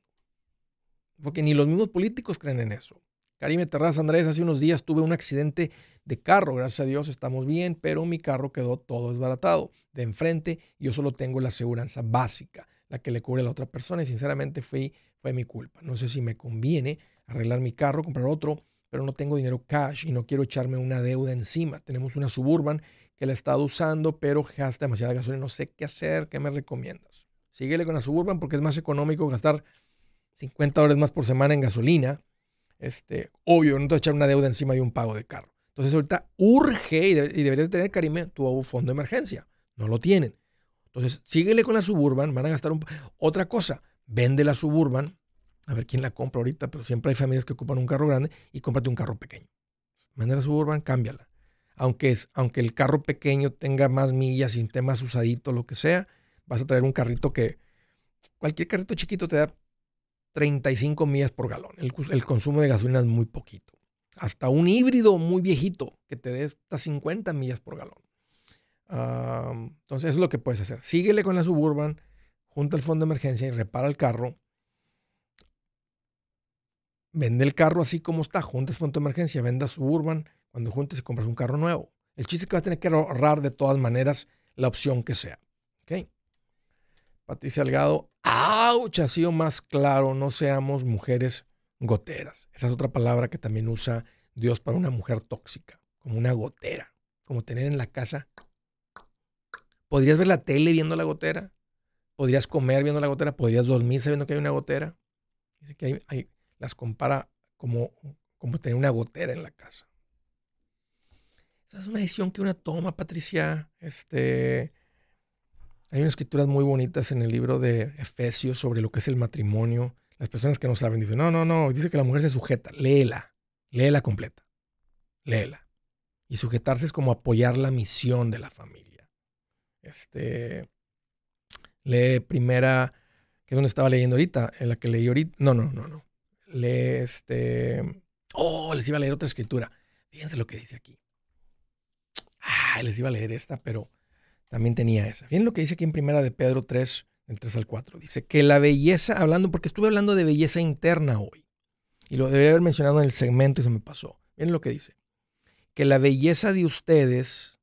Porque ni los mismos políticos creen en eso. Karime Terraz Andrés, hace unos días tuve un accidente de carro, gracias a Dios estamos bien, pero mi carro quedó todo desbaratado de enfrente yo solo tengo la aseguranza básica, la que le cubre a la otra persona y sinceramente fui, fue mi culpa. No sé si me conviene arreglar mi carro, comprar otro, pero no tengo dinero cash y no quiero echarme una deuda encima. Tenemos una Suburban que la he estado usando, pero gasta demasiada gasolina, no sé qué hacer, ¿qué me recomiendas? Síguele con la Suburban porque es más económico gastar 50 dólares más por semana en gasolina este, obvio, no te a echar una deuda encima de un pago de carro. Entonces ahorita urge y, deberías tener, Karime, tu fondo de emergencia. No lo tienen. Entonces, síguele con la Suburban, van a gastar un... Otra cosa, vende la Suburban, a ver quién la compra ahorita, pero siempre hay familias que ocupan un carro grande y cómprate un carro pequeño. Vende la Suburban, cámbiala. Aunque, es, aunque el carro pequeño tenga más millas, y esté más usadito, lo que sea, vas a traer un carrito que... Cualquier carrito chiquito te da 35 millas por galón. El, consumo de gasolina es muy poquito. Hasta un híbrido muy viejito que te dé hasta 50 millas por galón. entonces, es lo que puedes hacer. Síguele con la Suburban, junta el fondo de emergencia y repara el carro. Vende el carro así como está, juntas fondo de emergencia, vendas Suburban. Cuando juntes compras un carro nuevo. El chiste es que vas a tener que ahorrar de todas maneras la opción que sea. Patricia Algado, ¡auch! Ha sido más claro, no seamos mujeres goteras. Esa es otra palabra que también usa Dios para una mujer tóxica, como una gotera, como tener en la casa. ¿Podrías ver la tele viendo la gotera? ¿Podrías comer viendo la gotera? ¿Podrías dormir sabiendo que hay una gotera? Dice que hay, hay, las compara como, como tener una gotera en la casa. Esa es una decisión que una toma, Patricia. Este, hay unas escrituras muy bonitas en el libro de Efesios sobre lo que es el matrimonio. Las personas que no saben dicen, no, no, no, dice que la mujer se sujeta. Léela, léela completa, léela. Y sujetarse es como apoyar la misión de la familia. Este, lee primera, que es donde estaba leyendo ahorita, en la que leí ahorita. No, no, no, no. Lee este. Oh, les iba a leer otra escritura. Fíjense lo que dice aquí. Ah, les iba a leer esta, pero también tenía esa. Fíjense lo que dice aquí en primera de Pedro 3, del 3 al 4. Dice que la belleza, hablando, porque estuve hablando de belleza interna hoy, y lo debería haber mencionado en el segmento y se me pasó. Miren lo que dice. Que la belleza de ustedes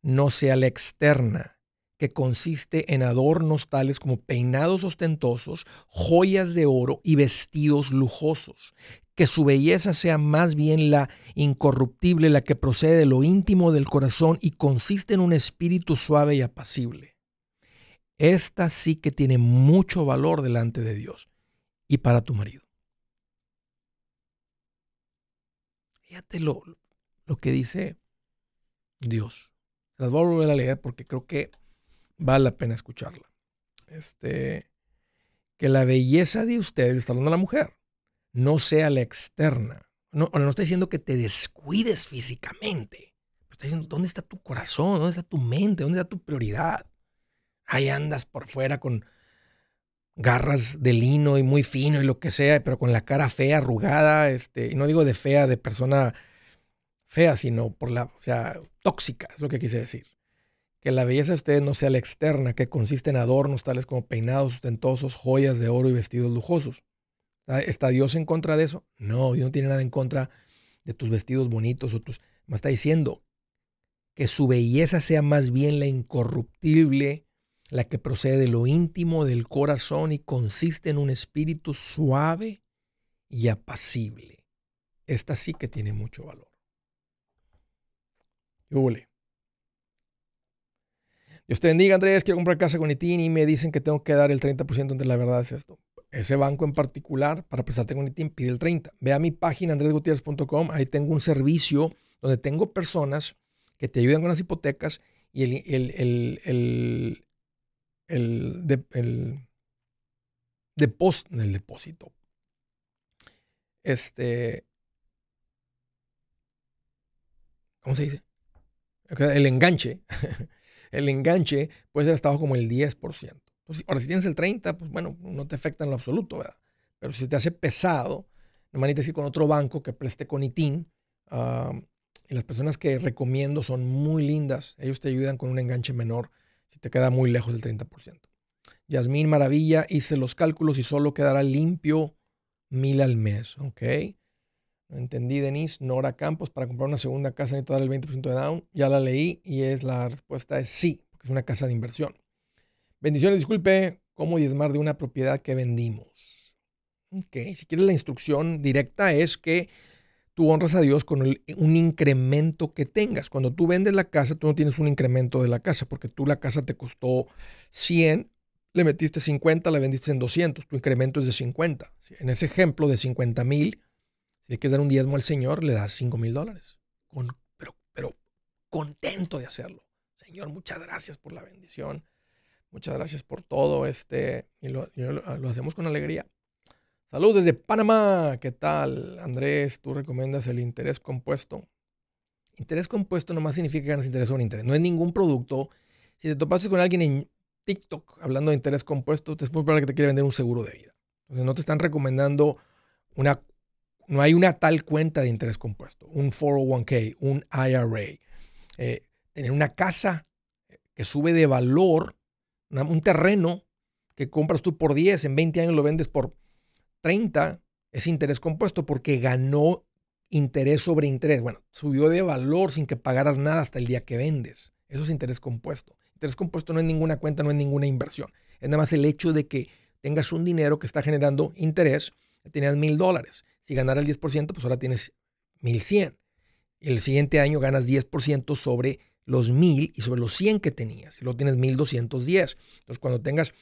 no sea la externa, que consiste en adornos tales como peinados ostentosos, joyas de oro y vestidos lujosos, que su belleza sea más bien la incorruptible, la que procede de lo íntimo del corazón y consiste en un espíritu suave y apacible. Esta sí que tiene mucho valor delante de Dios y para tu marido. Fíjate lo, que dice Dios. Las voy a volver a leer porque creo que vale la pena escucharla. Este, que la belleza de usted, está hablando la mujer, no sea la externa. No, no está diciendo que te descuides físicamente. Está diciendo, ¿dónde está tu corazón? ¿Dónde está tu mente? ¿Dónde está tu prioridad? Ahí andas por fuera con garras de lino y muy fino y lo que sea, pero con la cara fea, arrugada, este, y no digo de fea, de persona fea, sino por la, sea, tóxica, es lo que quise decir. Que la belleza de ustedes no sea la externa, que consiste en adornos tales como peinados sustentosos, joyas de oro y vestidos lujosos, ¿Está Dios en contra de eso? No, Dios no tiene nada en contra de tus vestidos bonitos o tus... Me está diciendo que su belleza sea más bien la incorruptible, la que procede de lo íntimo del corazón y consiste en un espíritu suave y apacible. Esta sí que tiene mucho valor. Yule. Dios te diga, Andrés. Quiero comprar casa con Itin y me dicen que tengo que dar el 30% de la verdad es esto ese banco en particular para prestarte con team pide el 30. Ve a mi página andresgutierrez.com, ahí tengo un servicio donde tengo personas que te ayudan con las hipotecas y el, el, el, el depósito, Este, ¿cómo se dice? El enganche, el enganche puede ser hasta como el 10%. Pues, ahora, si tienes el 30, pues bueno, no te afecta en lo absoluto, ¿verdad? Pero si te hace pesado, no necesitas ir con otro banco que preste con ITIN. y las personas que recomiendo son muy lindas. Ellos te ayudan con un enganche menor si te queda muy lejos del 30%. Yasmín Maravilla, hice los cálculos y solo quedará limpio mil al mes. Ok. entendí, Denise. Nora Campos, para comprar una segunda casa necesito dar el 20% de down. Ya la leí y es la respuesta es sí, porque es una casa de inversión. Bendiciones, disculpe, cómo diezmar de una propiedad que vendimos. Ok, si quieres la instrucción directa es que tú honras a Dios con un incremento que tengas. Cuando tú vendes la casa, tú no tienes un incremento de la casa, porque tú la casa te costó 100, le metiste 50, la vendiste en 200, tu incremento es de 50. En ese ejemplo de 50 mil, si quieres dar un diezmo al Señor, le das 5 mil dólares. Pero, pero contento de hacerlo. Señor, muchas gracias por la bendición Muchas gracias por todo este y lo, hacemos con alegría. Saludos desde Panamá. ¿Qué tal, Andrés? Tú recomiendas el interés compuesto. Interés compuesto no más significa que ganas interés sobre interés. No es ningún producto. Si te topaste con alguien en TikTok hablando de interés compuesto, te es muy probable que te quiera vender un seguro de vida. Entonces no te están recomendando una, no hay una tal cuenta de interés compuesto, un 401k, un IRA, eh, tener una casa eh, que sube de valor un terreno que compras tú por 10, en 20 años lo vendes por 30, es interés compuesto porque ganó interés sobre interés. Bueno, subió de valor sin que pagaras nada hasta el día que vendes. Eso es interés compuesto. Interés compuesto no es ninguna cuenta, no es ninguna inversión. Es nada más el hecho de que tengas un dinero que está generando interés. Tenías mil dólares. Si ganara el 10%, pues ahora tienes 1100. El siguiente año ganas 10% sobre los 1000 y sobre los 100 que tenías. Y luego tienes 1210. Entonces, cuando tengas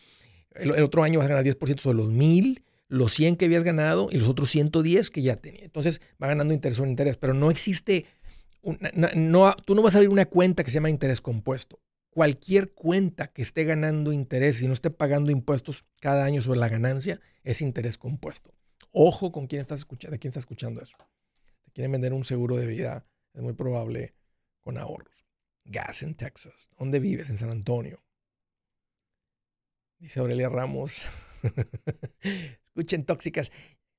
el, otro año vas a ganar 10% sobre los 1000, los 100 que habías ganado y los otros 110 que ya tenías. Entonces, va ganando interés sobre interés, pero no existe no, tú no vas a abrir una cuenta que se llama interés compuesto. Cualquier cuenta que esté ganando interés y no esté pagando impuestos cada año sobre la ganancia es interés compuesto. Ojo con quién estás escuchando, de quién está escuchando eso. Te quieren vender un seguro de vida, es muy probable con ahorros. Gas en Texas. ¿Dónde vives? En San Antonio. Dice Aurelia Ramos. Escuchen tóxicas.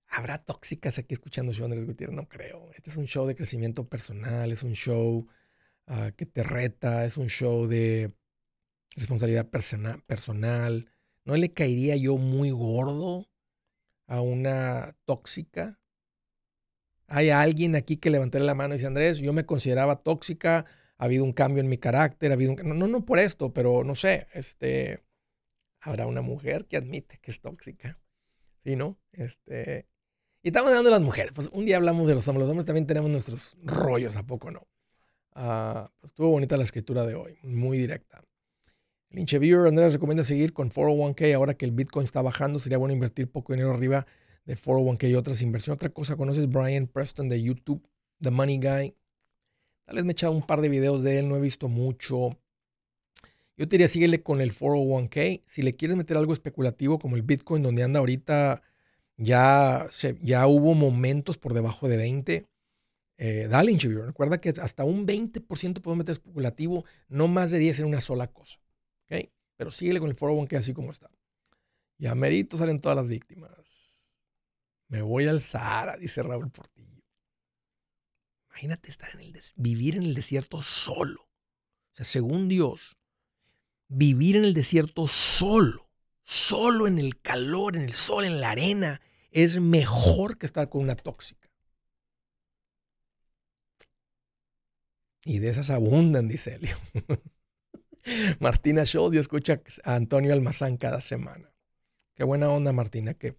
¿Habrá tóxicas aquí escuchando a Andrés Gutiérrez? No creo. Este es un show de crecimiento personal, es un show ah, que te reta, es un show de responsabilidad personal. ¿No le caería yo muy gordo a una tóxica? Hay alguien aquí que levanté la mano y dice, Andrés, yo me consideraba tóxica, ha habido un cambio en mi carácter, ha habido No, no, no por esto, pero no sé, este, habrá una mujer que admite que es tóxica. ¿Sí, no? Este, y estamos hablando de las mujeres. Pues un día hablamos de los hombres. Los hombres también tenemos nuestros rollos, ¿a poco no? Ah, pues, estuvo bonita la escritura de hoy, muy directa. El viewer Andrés recomienda seguir con 401k ahora que el Bitcoin está bajando. Sería bueno invertir poco dinero arriba de 401k y otras inversiones. Otra cosa, ¿conoces Brian Preston de YouTube? The Money Guy. Tal vez me he echado un par de videos de él, no he visto mucho. Yo te diría, síguele con el 401k. Si le quieres meter algo especulativo como el Bitcoin, donde anda ahorita, ya, ya hubo momentos por debajo de 20. Eh, dale, Recuerda que hasta un 20% puedo meter especulativo, no más de 10 en una sola cosa. Pero síguele con el 401k así como está. Ya merito salen todas las víctimas. Me voy al Sara, dice Raúl Portillo. Imagínate estar en el vivir en el desierto solo. O sea, según Dios, vivir en el desierto solo, solo en el calor, en el sol, en la arena, es mejor que estar con una tóxica. Y de esas abundan, dice Elio. Martina Shodio escucha a Antonio Almazán cada semana. Qué buena onda, Martina, que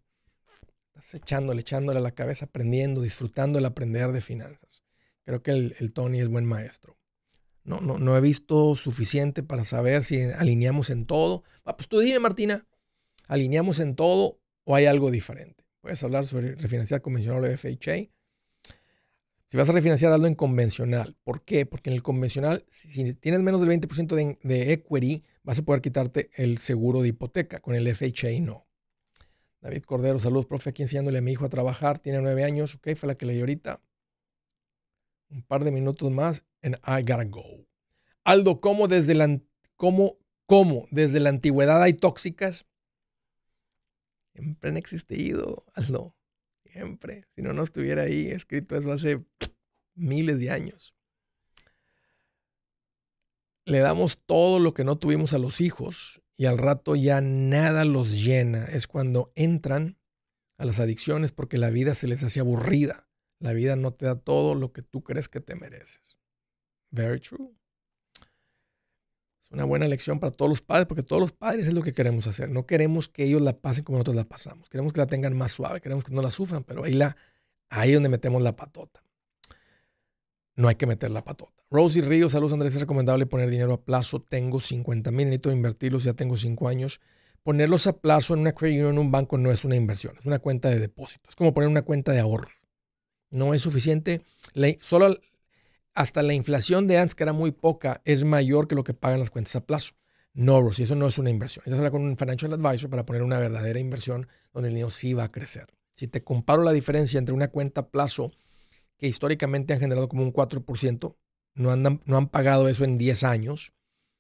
estás echándole, echándole a la cabeza, aprendiendo, disfrutando el aprender de finanzas. Creo que el, Tony es buen maestro. No, no, no he visto suficiente para saber si alineamos en todo. Ah, pues tú dime, Martina, ¿alineamos en todo o hay algo diferente? Puedes hablar sobre refinanciar convencional o FHA. Si vas a refinanciar, algo en convencional. ¿Por qué? Porque en el convencional, si tienes menos del 20% de, de, equity, vas a poder quitarte el seguro de hipoteca. Con el FHA no. David Cordero, saludos, profe. Aquí enseñándole a mi hijo a trabajar. Tiene nueve años. Ok, fue la que leí ahorita un par de minutos más en I Gotta Go. Aldo, ¿cómo desde la, desde la antigüedad hay tóxicas? Siempre han existido, Aldo. Siempre. Si no, no estuviera ahí escrito eso hace miles de años. Le damos todo lo que no tuvimos a los hijos y al rato ya nada los llena. Es cuando entran a las adicciones porque la vida se les hace aburrida. La vida no te da todo lo que tú crees que te mereces. Very true. Es una buena lección para todos los padres, porque todos los padres es lo que queremos hacer. No queremos que ellos la pasen como nosotros la pasamos. Queremos que la tengan más suave, queremos que no la sufran, pero ahí, la, ahí donde metemos la patota. No hay que meter la patota. Rosie Ríos, saludos Andrés, es recomendable poner dinero a plazo. Tengo 50 mil, necesito invertirlos, ya tengo 5 años. Ponerlos a plazo en una credit union, en un banco, no es una inversión, es una cuenta de depósito. Es como poner una cuenta de ahorro. No es suficiente. solo hasta la inflación de antes, que era muy poca, es mayor que lo que pagan las cuentas a plazo. No, Rosy, eso no es una inversión. Eso hablar con un financial advisor para poner una verdadera inversión donde el dinero sí va a crecer. Si te comparo la diferencia entre una cuenta a plazo que históricamente han generado como un 4%, no, no han pagado eso en 10 años,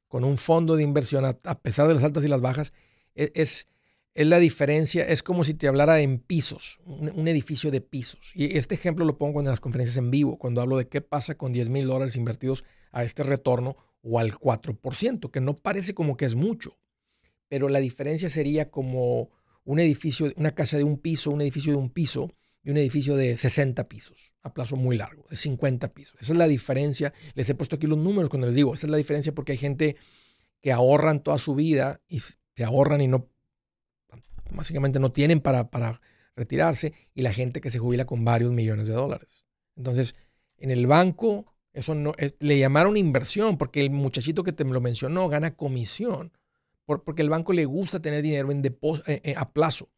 con un fondo de inversión, a, pesar de las altas y las bajas, e, es es la diferencia, es como si te hablara en pisos, un, edificio de pisos. Y este ejemplo lo pongo en las conferencias en vivo, cuando hablo de qué pasa con 10 mil dólares invertidos a este retorno o al 4%, que no parece como que es mucho, pero la diferencia sería como un edificio, una casa de un piso, un edificio de un piso y un edificio de 60 pisos, a plazo muy largo, de 50 pisos. Esa es la diferencia. Les he puesto aquí los números cuando les digo, esa es la diferencia porque hay gente que ahorran toda su vida y se ahorran y no básicamente no tienen para, para retirarse y la gente que se jubila con varios millones de dólares. Entonces, en el banco, eso no le llamaron inversión porque el muchachito que te lo mencionó gana comisión, porque el banco le gusta tener dinero en depósito eh, eh, a plazo.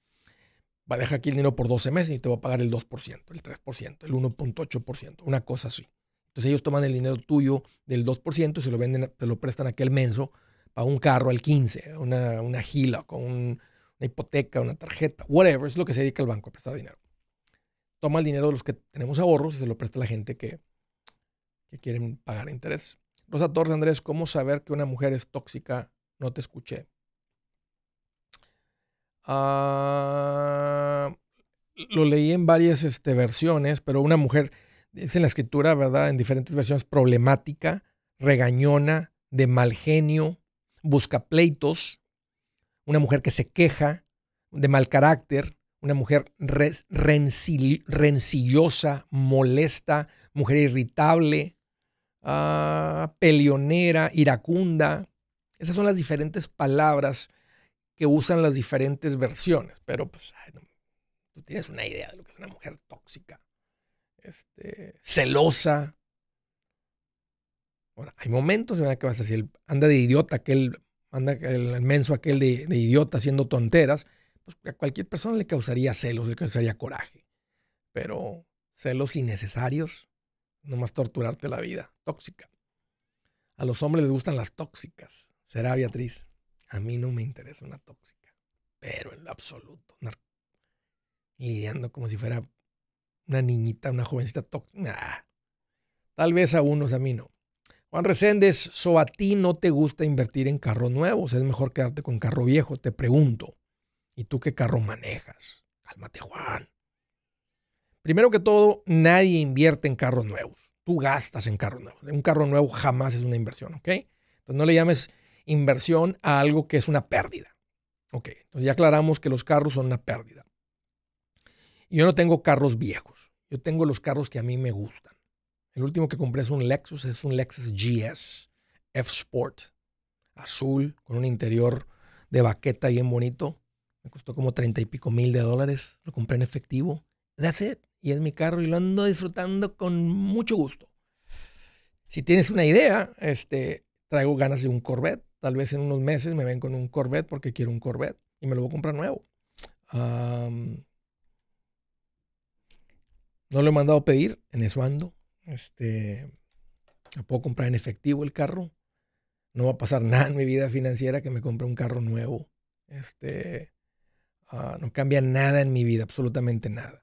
Va a dejar aquí el dinero por 12 meses y te va a pagar el 2%, el 3%, el 1.8%, una cosa así. Entonces ellos toman el dinero tuyo del 2% y se lo venden, te lo prestan a aquel menso para un carro al 15, una, una Gila con un una hipoteca, una tarjeta, whatever, es lo que se dedica el banco a prestar dinero. Toma el dinero de los que tenemos ahorros y se lo presta a la gente que, que quieren pagar interés. Rosa Torres Andrés, ¿cómo saber que una mujer es tóxica? No te escuché. Ah, lo leí en varias este, versiones, pero una mujer, es en la escritura, ¿verdad? En diferentes versiones, problemática, regañona, de mal genio, busca pleitos, una mujer que se queja, de mal carácter, una mujer rencillosa, molesta, mujer irritable, ah, peleonera, iracunda. Esas son las diferentes palabras que usan las diferentes versiones, pero pues tú tienes una idea de lo que es una mujer tóxica, este, celosa. hay momentos en los que vas a decir, anda de idiota aquel anda el, menso aquel de, idiota haciendo tonteras, pues a cualquier persona le causaría celos, le causaría coraje. Pero celos innecesarios, nomás torturarte la vida, tóxica. A los hombres les gustan las tóxicas. ¿Será Beatriz? A mí no me interesa una tóxica, pero en lo absoluto. Lidiando como si fuera una niñita, una jovencita tóxica. Tal vez a unos, a mí no. Juan Reséndez, so a ti no te gusta invertir en carros nuevos, es mejor quedarte con carro viejo, te pregunto. ¿Y tú qué carro manejas? Cálmate, Juan. Primero que todo, nadie invierte en carros nuevos. Tú gastas en carros nuevos. Un carro nuevo jamás es una inversión, ¿ok? Entonces no le llames inversión a algo que es una pérdida. Ok, entonces ya aclaramos que los carros son una pérdida. Yo no tengo carros viejos, yo tengo los carros que a mí me gustan. El último que compré es un Lexus, es un Lexus GS F Sport, azul, con un interior de baqueta bien bonito. Me costó como treinta y pico mil de dólares. Lo compré en efectivo. That's it. Y es mi carro y lo ando disfrutando con mucho gusto. Si tienes una idea, este, traigo ganas de un Corvette. Tal vez en unos meses me ven con un Corvette porque quiero un Corvette y me lo voy a comprar nuevo. no lo he mandado a pedir, en eso ando. Este, puedo comprar en efectivo el carro. No va a pasar nada en mi vida financiera que me compre un carro nuevo. Este, ah, no cambia nada en mi vida, absolutamente nada.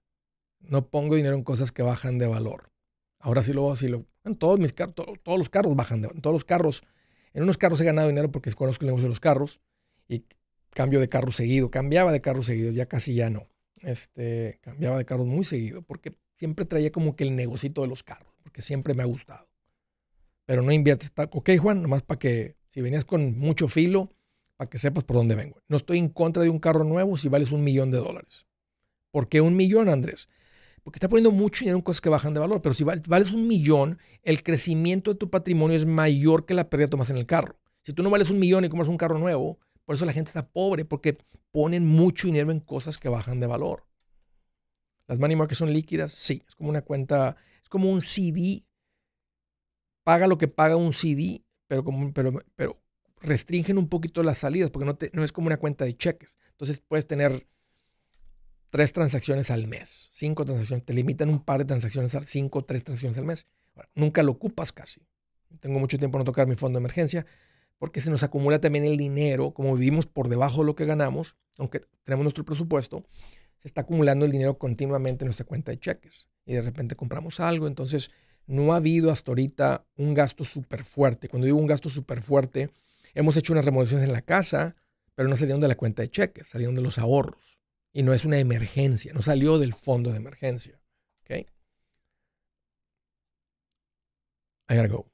No pongo dinero en cosas que bajan de valor. Ahora sí lo sí lo. En todos mis los carros bajan de valor. En todos los carros. En unos carros he ganado dinero porque conozco el negocio de los carros y cambio de carro seguido. Cambiaba de carro seguido, ya casi ya no. Este, cambiaba de carros muy seguido porque siempre traía como que el negocito de los carros porque siempre me ha gustado. Pero no inviertes, ok Juan, nomás para que si venías con mucho filo, para que sepas por dónde vengo. No estoy en contra de un carro nuevo si vales un millón de dólares. ¿Por qué un millón, Andrés? Porque está poniendo mucho dinero en cosas que bajan de valor, pero si vales un millón, el crecimiento de tu patrimonio es mayor que la pérdida que tomas en el carro. Si tú no vales un millón y compras un carro nuevo, por eso la gente está pobre, porque ponen mucho dinero en cosas que bajan de valor. Las money markets son líquidas, sí, es como una cuenta es como un CD. Paga lo que paga un CD, pero, como, pero, pero restringen un poquito las salidas, porque no, te, no es como una cuenta de cheques. Entonces puedes tener tres transacciones al mes, cinco transacciones. Te limitan un par de transacciones, al, cinco, tres transacciones al mes. nunca lo ocupas casi. Tengo mucho tiempo no tocar mi fondo de emergencia, porque se nos acumula también el dinero, como vivimos por debajo de lo que ganamos, aunque tenemos nuestro presupuesto, está acumulando el dinero continuamente en nuestra cuenta de cheques y de repente compramos algo. Entonces, no ha habido hasta ahorita un gasto súper fuerte. Cuando digo un gasto súper fuerte, hemos hecho unas remodelaciones en la casa, pero no salieron de la cuenta de cheques, salieron de los ahorros. Y no es una emergencia, no salió del fondo de emergencia. ¿Ok? I gotta go.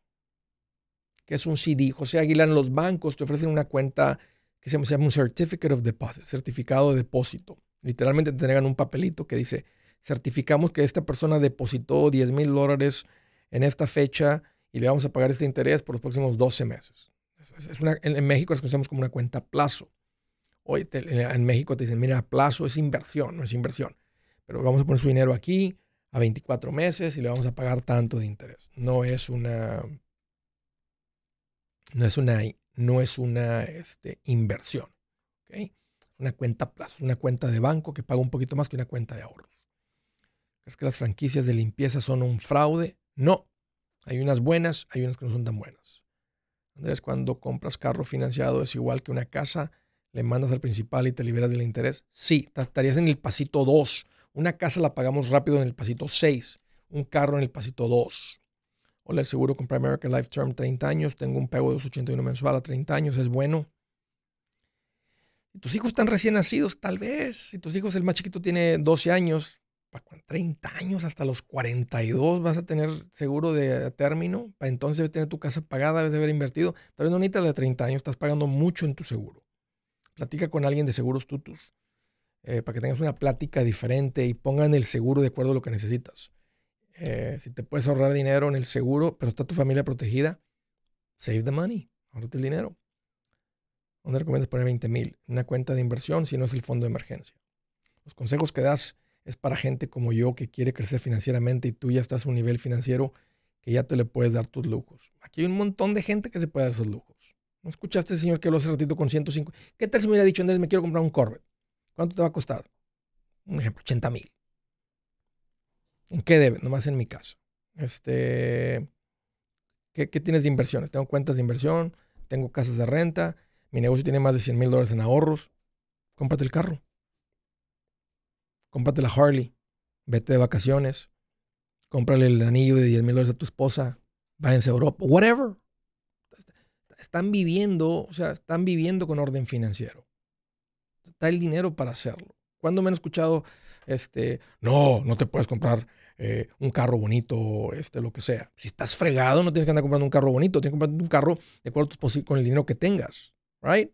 ¿Qué es un CD? José Aguilar, los bancos te ofrecen una cuenta que se llama un Certificate of Deposit, certificado de depósito. Literalmente te entregan un papelito que dice, certificamos que esta persona depositó 10 mil dólares en esta fecha y le vamos a pagar este interés por los próximos 12 meses. Es en, México las conocemos como una cuenta plazo. Hoy en México te dicen, mira, plazo es inversión, no es inversión. Pero vamos a poner su dinero aquí a 24 meses y le vamos a pagar tanto de interés. No es una... No es una, no es una este, inversión. ¿okay? una cuenta plazo, una cuenta de banco que paga un poquito más que una cuenta de ahorros. ¿Crees que las franquicias de limpieza son un fraude? No. Hay unas buenas, hay unas que no son tan buenas. Andrés, cuando compras carro financiado es igual que una casa, le mandas al principal y te liberas del interés. Sí, estarías en el pasito 2. Una casa la pagamos rápido en el pasito 6, un carro en el pasito 2. Hola, el seguro con American Life Term 30 años, tengo un pago de 281 mensual a 30 años, es bueno tus hijos están recién nacidos, tal vez. Si tus hijos, el más chiquito tiene 12 años, 30 años, hasta los 42 vas a tener seguro de término. Para entonces tener tu casa pagada, debes de haber invertido. Tal vez no necesitas de 30 años, estás pagando mucho en tu seguro. Platica con alguien de seguros tutus eh, para que tengas una plática diferente y pongan el seguro de acuerdo a lo que necesitas. Eh, si te puedes ahorrar dinero en el seguro, pero está tu familia protegida, save the money, ahorrate el dinero. ¿Dónde recomiendas poner 20 mil? Una cuenta de inversión si no es el fondo de emergencia. Los consejos que das es para gente como yo que quiere crecer financieramente y tú ya estás a un nivel financiero que ya te le puedes dar tus lujos. Aquí hay un montón de gente que se puede dar esos lujos. ¿No escuchaste, señor, que lo hace ratito con 105? ¿Qué tal si me hubiera dicho, Andrés, me quiero comprar un Corvette? ¿Cuánto te va a costar? Un ejemplo, 80 mil. ¿En qué debe? Nomás en mi caso. Este, ¿Qué tienes de inversiones? Tengo cuentas de inversión, tengo casas de renta, mi negocio tiene más de 100 mil dólares en ahorros, cómprate el carro. Cómprate la Harley, vete de vacaciones, cómprale el anillo de 10 mil dólares a tu esposa, váyanse a Europa, whatever. Están viviendo, o sea, están viviendo con orden financiero. Está el dinero para hacerlo. ¿Cuándo me han escuchado, este, no, no te puedes comprar eh, un carro bonito, este, lo que sea. Si estás fregado, no tienes que andar comprando un carro bonito, tienes que comprar un carro de acuerdo con el dinero que tengas right?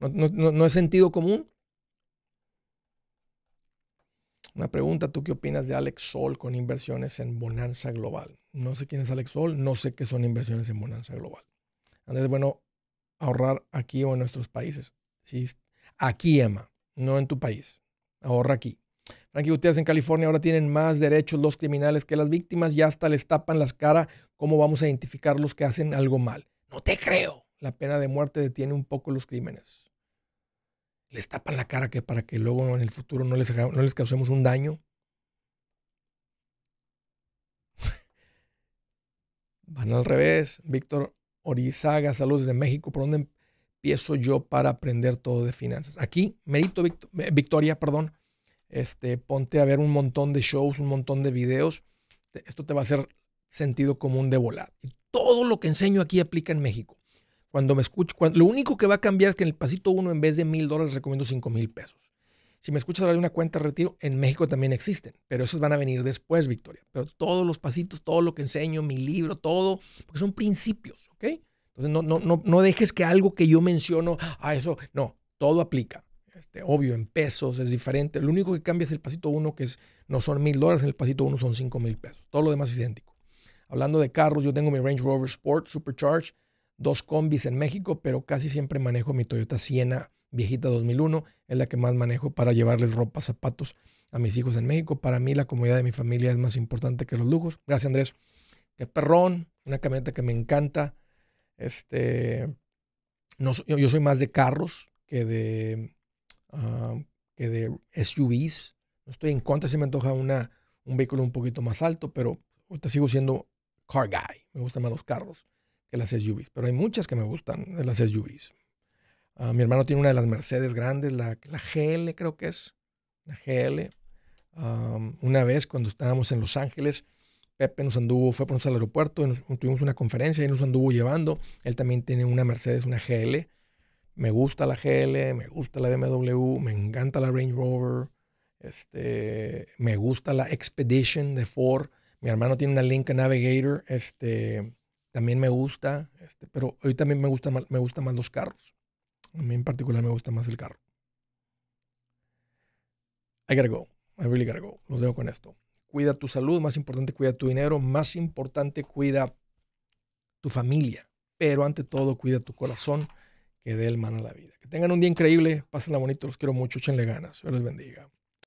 No, es sentido común. Una pregunta, ¿tú qué opinas de Alex Sol con inversiones en Bonanza Global? No sé quién es Alex Sol, no sé qué son inversiones en Bonanza Global. Antes, bueno, ahorrar aquí o en nuestros países. Aquí, Emma, no en tu país. Ahorra aquí. Frankie Gutiérrez, en California ahora tienen más derechos los criminales que las víctimas. Ya hasta les tapan las caras. ¿Cómo vamos a identificar los que hacen algo mal? No te creo la pena de muerte detiene un poco los crímenes. Les tapan la cara que para que luego en el futuro no les, no les causemos un daño. Van al revés. Víctor Orizaga, saludos desde México. ¿Por dónde empiezo yo para aprender todo de finanzas? Aquí, Merito eh, Victoria, perdón. Este, ponte a ver un montón de shows, un montón de videos. Esto te va a hacer sentido común de volar. Y todo lo que enseño aquí aplica en México. Cuando me escucho, lo único que va a cambiar es que en el pasito uno, en vez de mil dólares recomiendo cinco mil pesos. Si me escuchas hablar de una cuenta de retiro, en México también existen, pero esos van a venir después, Victoria. Pero todos los pasitos, todo lo que enseño, mi libro, todo, porque son principios, ¿ok? Entonces no, no, no, dejes que algo que yo menciono, a ah, eso, no, todo aplica. Este, obvio, en pesos es diferente. Lo único que cambia es el pasito uno, que no son mil dólares, en el pasito uno son cinco mil pesos. Todo lo demás es idéntico. Hablando de carros, yo tengo mi Range Rover Sport Supercharged dos combis en México, pero casi siempre manejo mi Toyota Siena viejita 2001. Es la que más manejo para llevarles ropa, zapatos a mis hijos en México. Para mí la comodidad de mi familia es más importante que los lujos. Gracias Andrés. Qué perrón. Una camioneta que me encanta. Este, no, yo, soy más de carros que de, ah, que de SUVs. No estoy en contra, si me antoja una, un vehículo un poquito más alto, pero ahorita sigo siendo car guy. Me gustan más los carros que las SUVs, pero hay muchas que me gustan de las SUVs. Ah, mi hermano tiene una de las Mercedes grandes, la, la GL creo que es, la GL. una vez cuando estábamos en Los Ángeles, Pepe nos anduvo, fue por nosotros al aeropuerto, tuvimos una conferencia y nos anduvo llevando. Él también tiene una Mercedes, una GL. Me gusta la GL, me gusta la BMW, me encanta la Range Rover, este, me gusta la Expedition de Ford. Mi hermano tiene una Lincoln Navigator, este, también me gusta, este, pero hoy también me, gusta, me gustan más los carros. A mí en particular me gusta más el carro. I gotta go. I really gotta go. Los dejo con esto. Cuida tu salud, más importante, cuida tu dinero, más importante, cuida tu familia. Pero ante todo, cuida tu corazón, que dé el mano a la vida. Que tengan un día increíble, pásenla bonito, los quiero mucho, Echenle ganas. Dios les bendiga.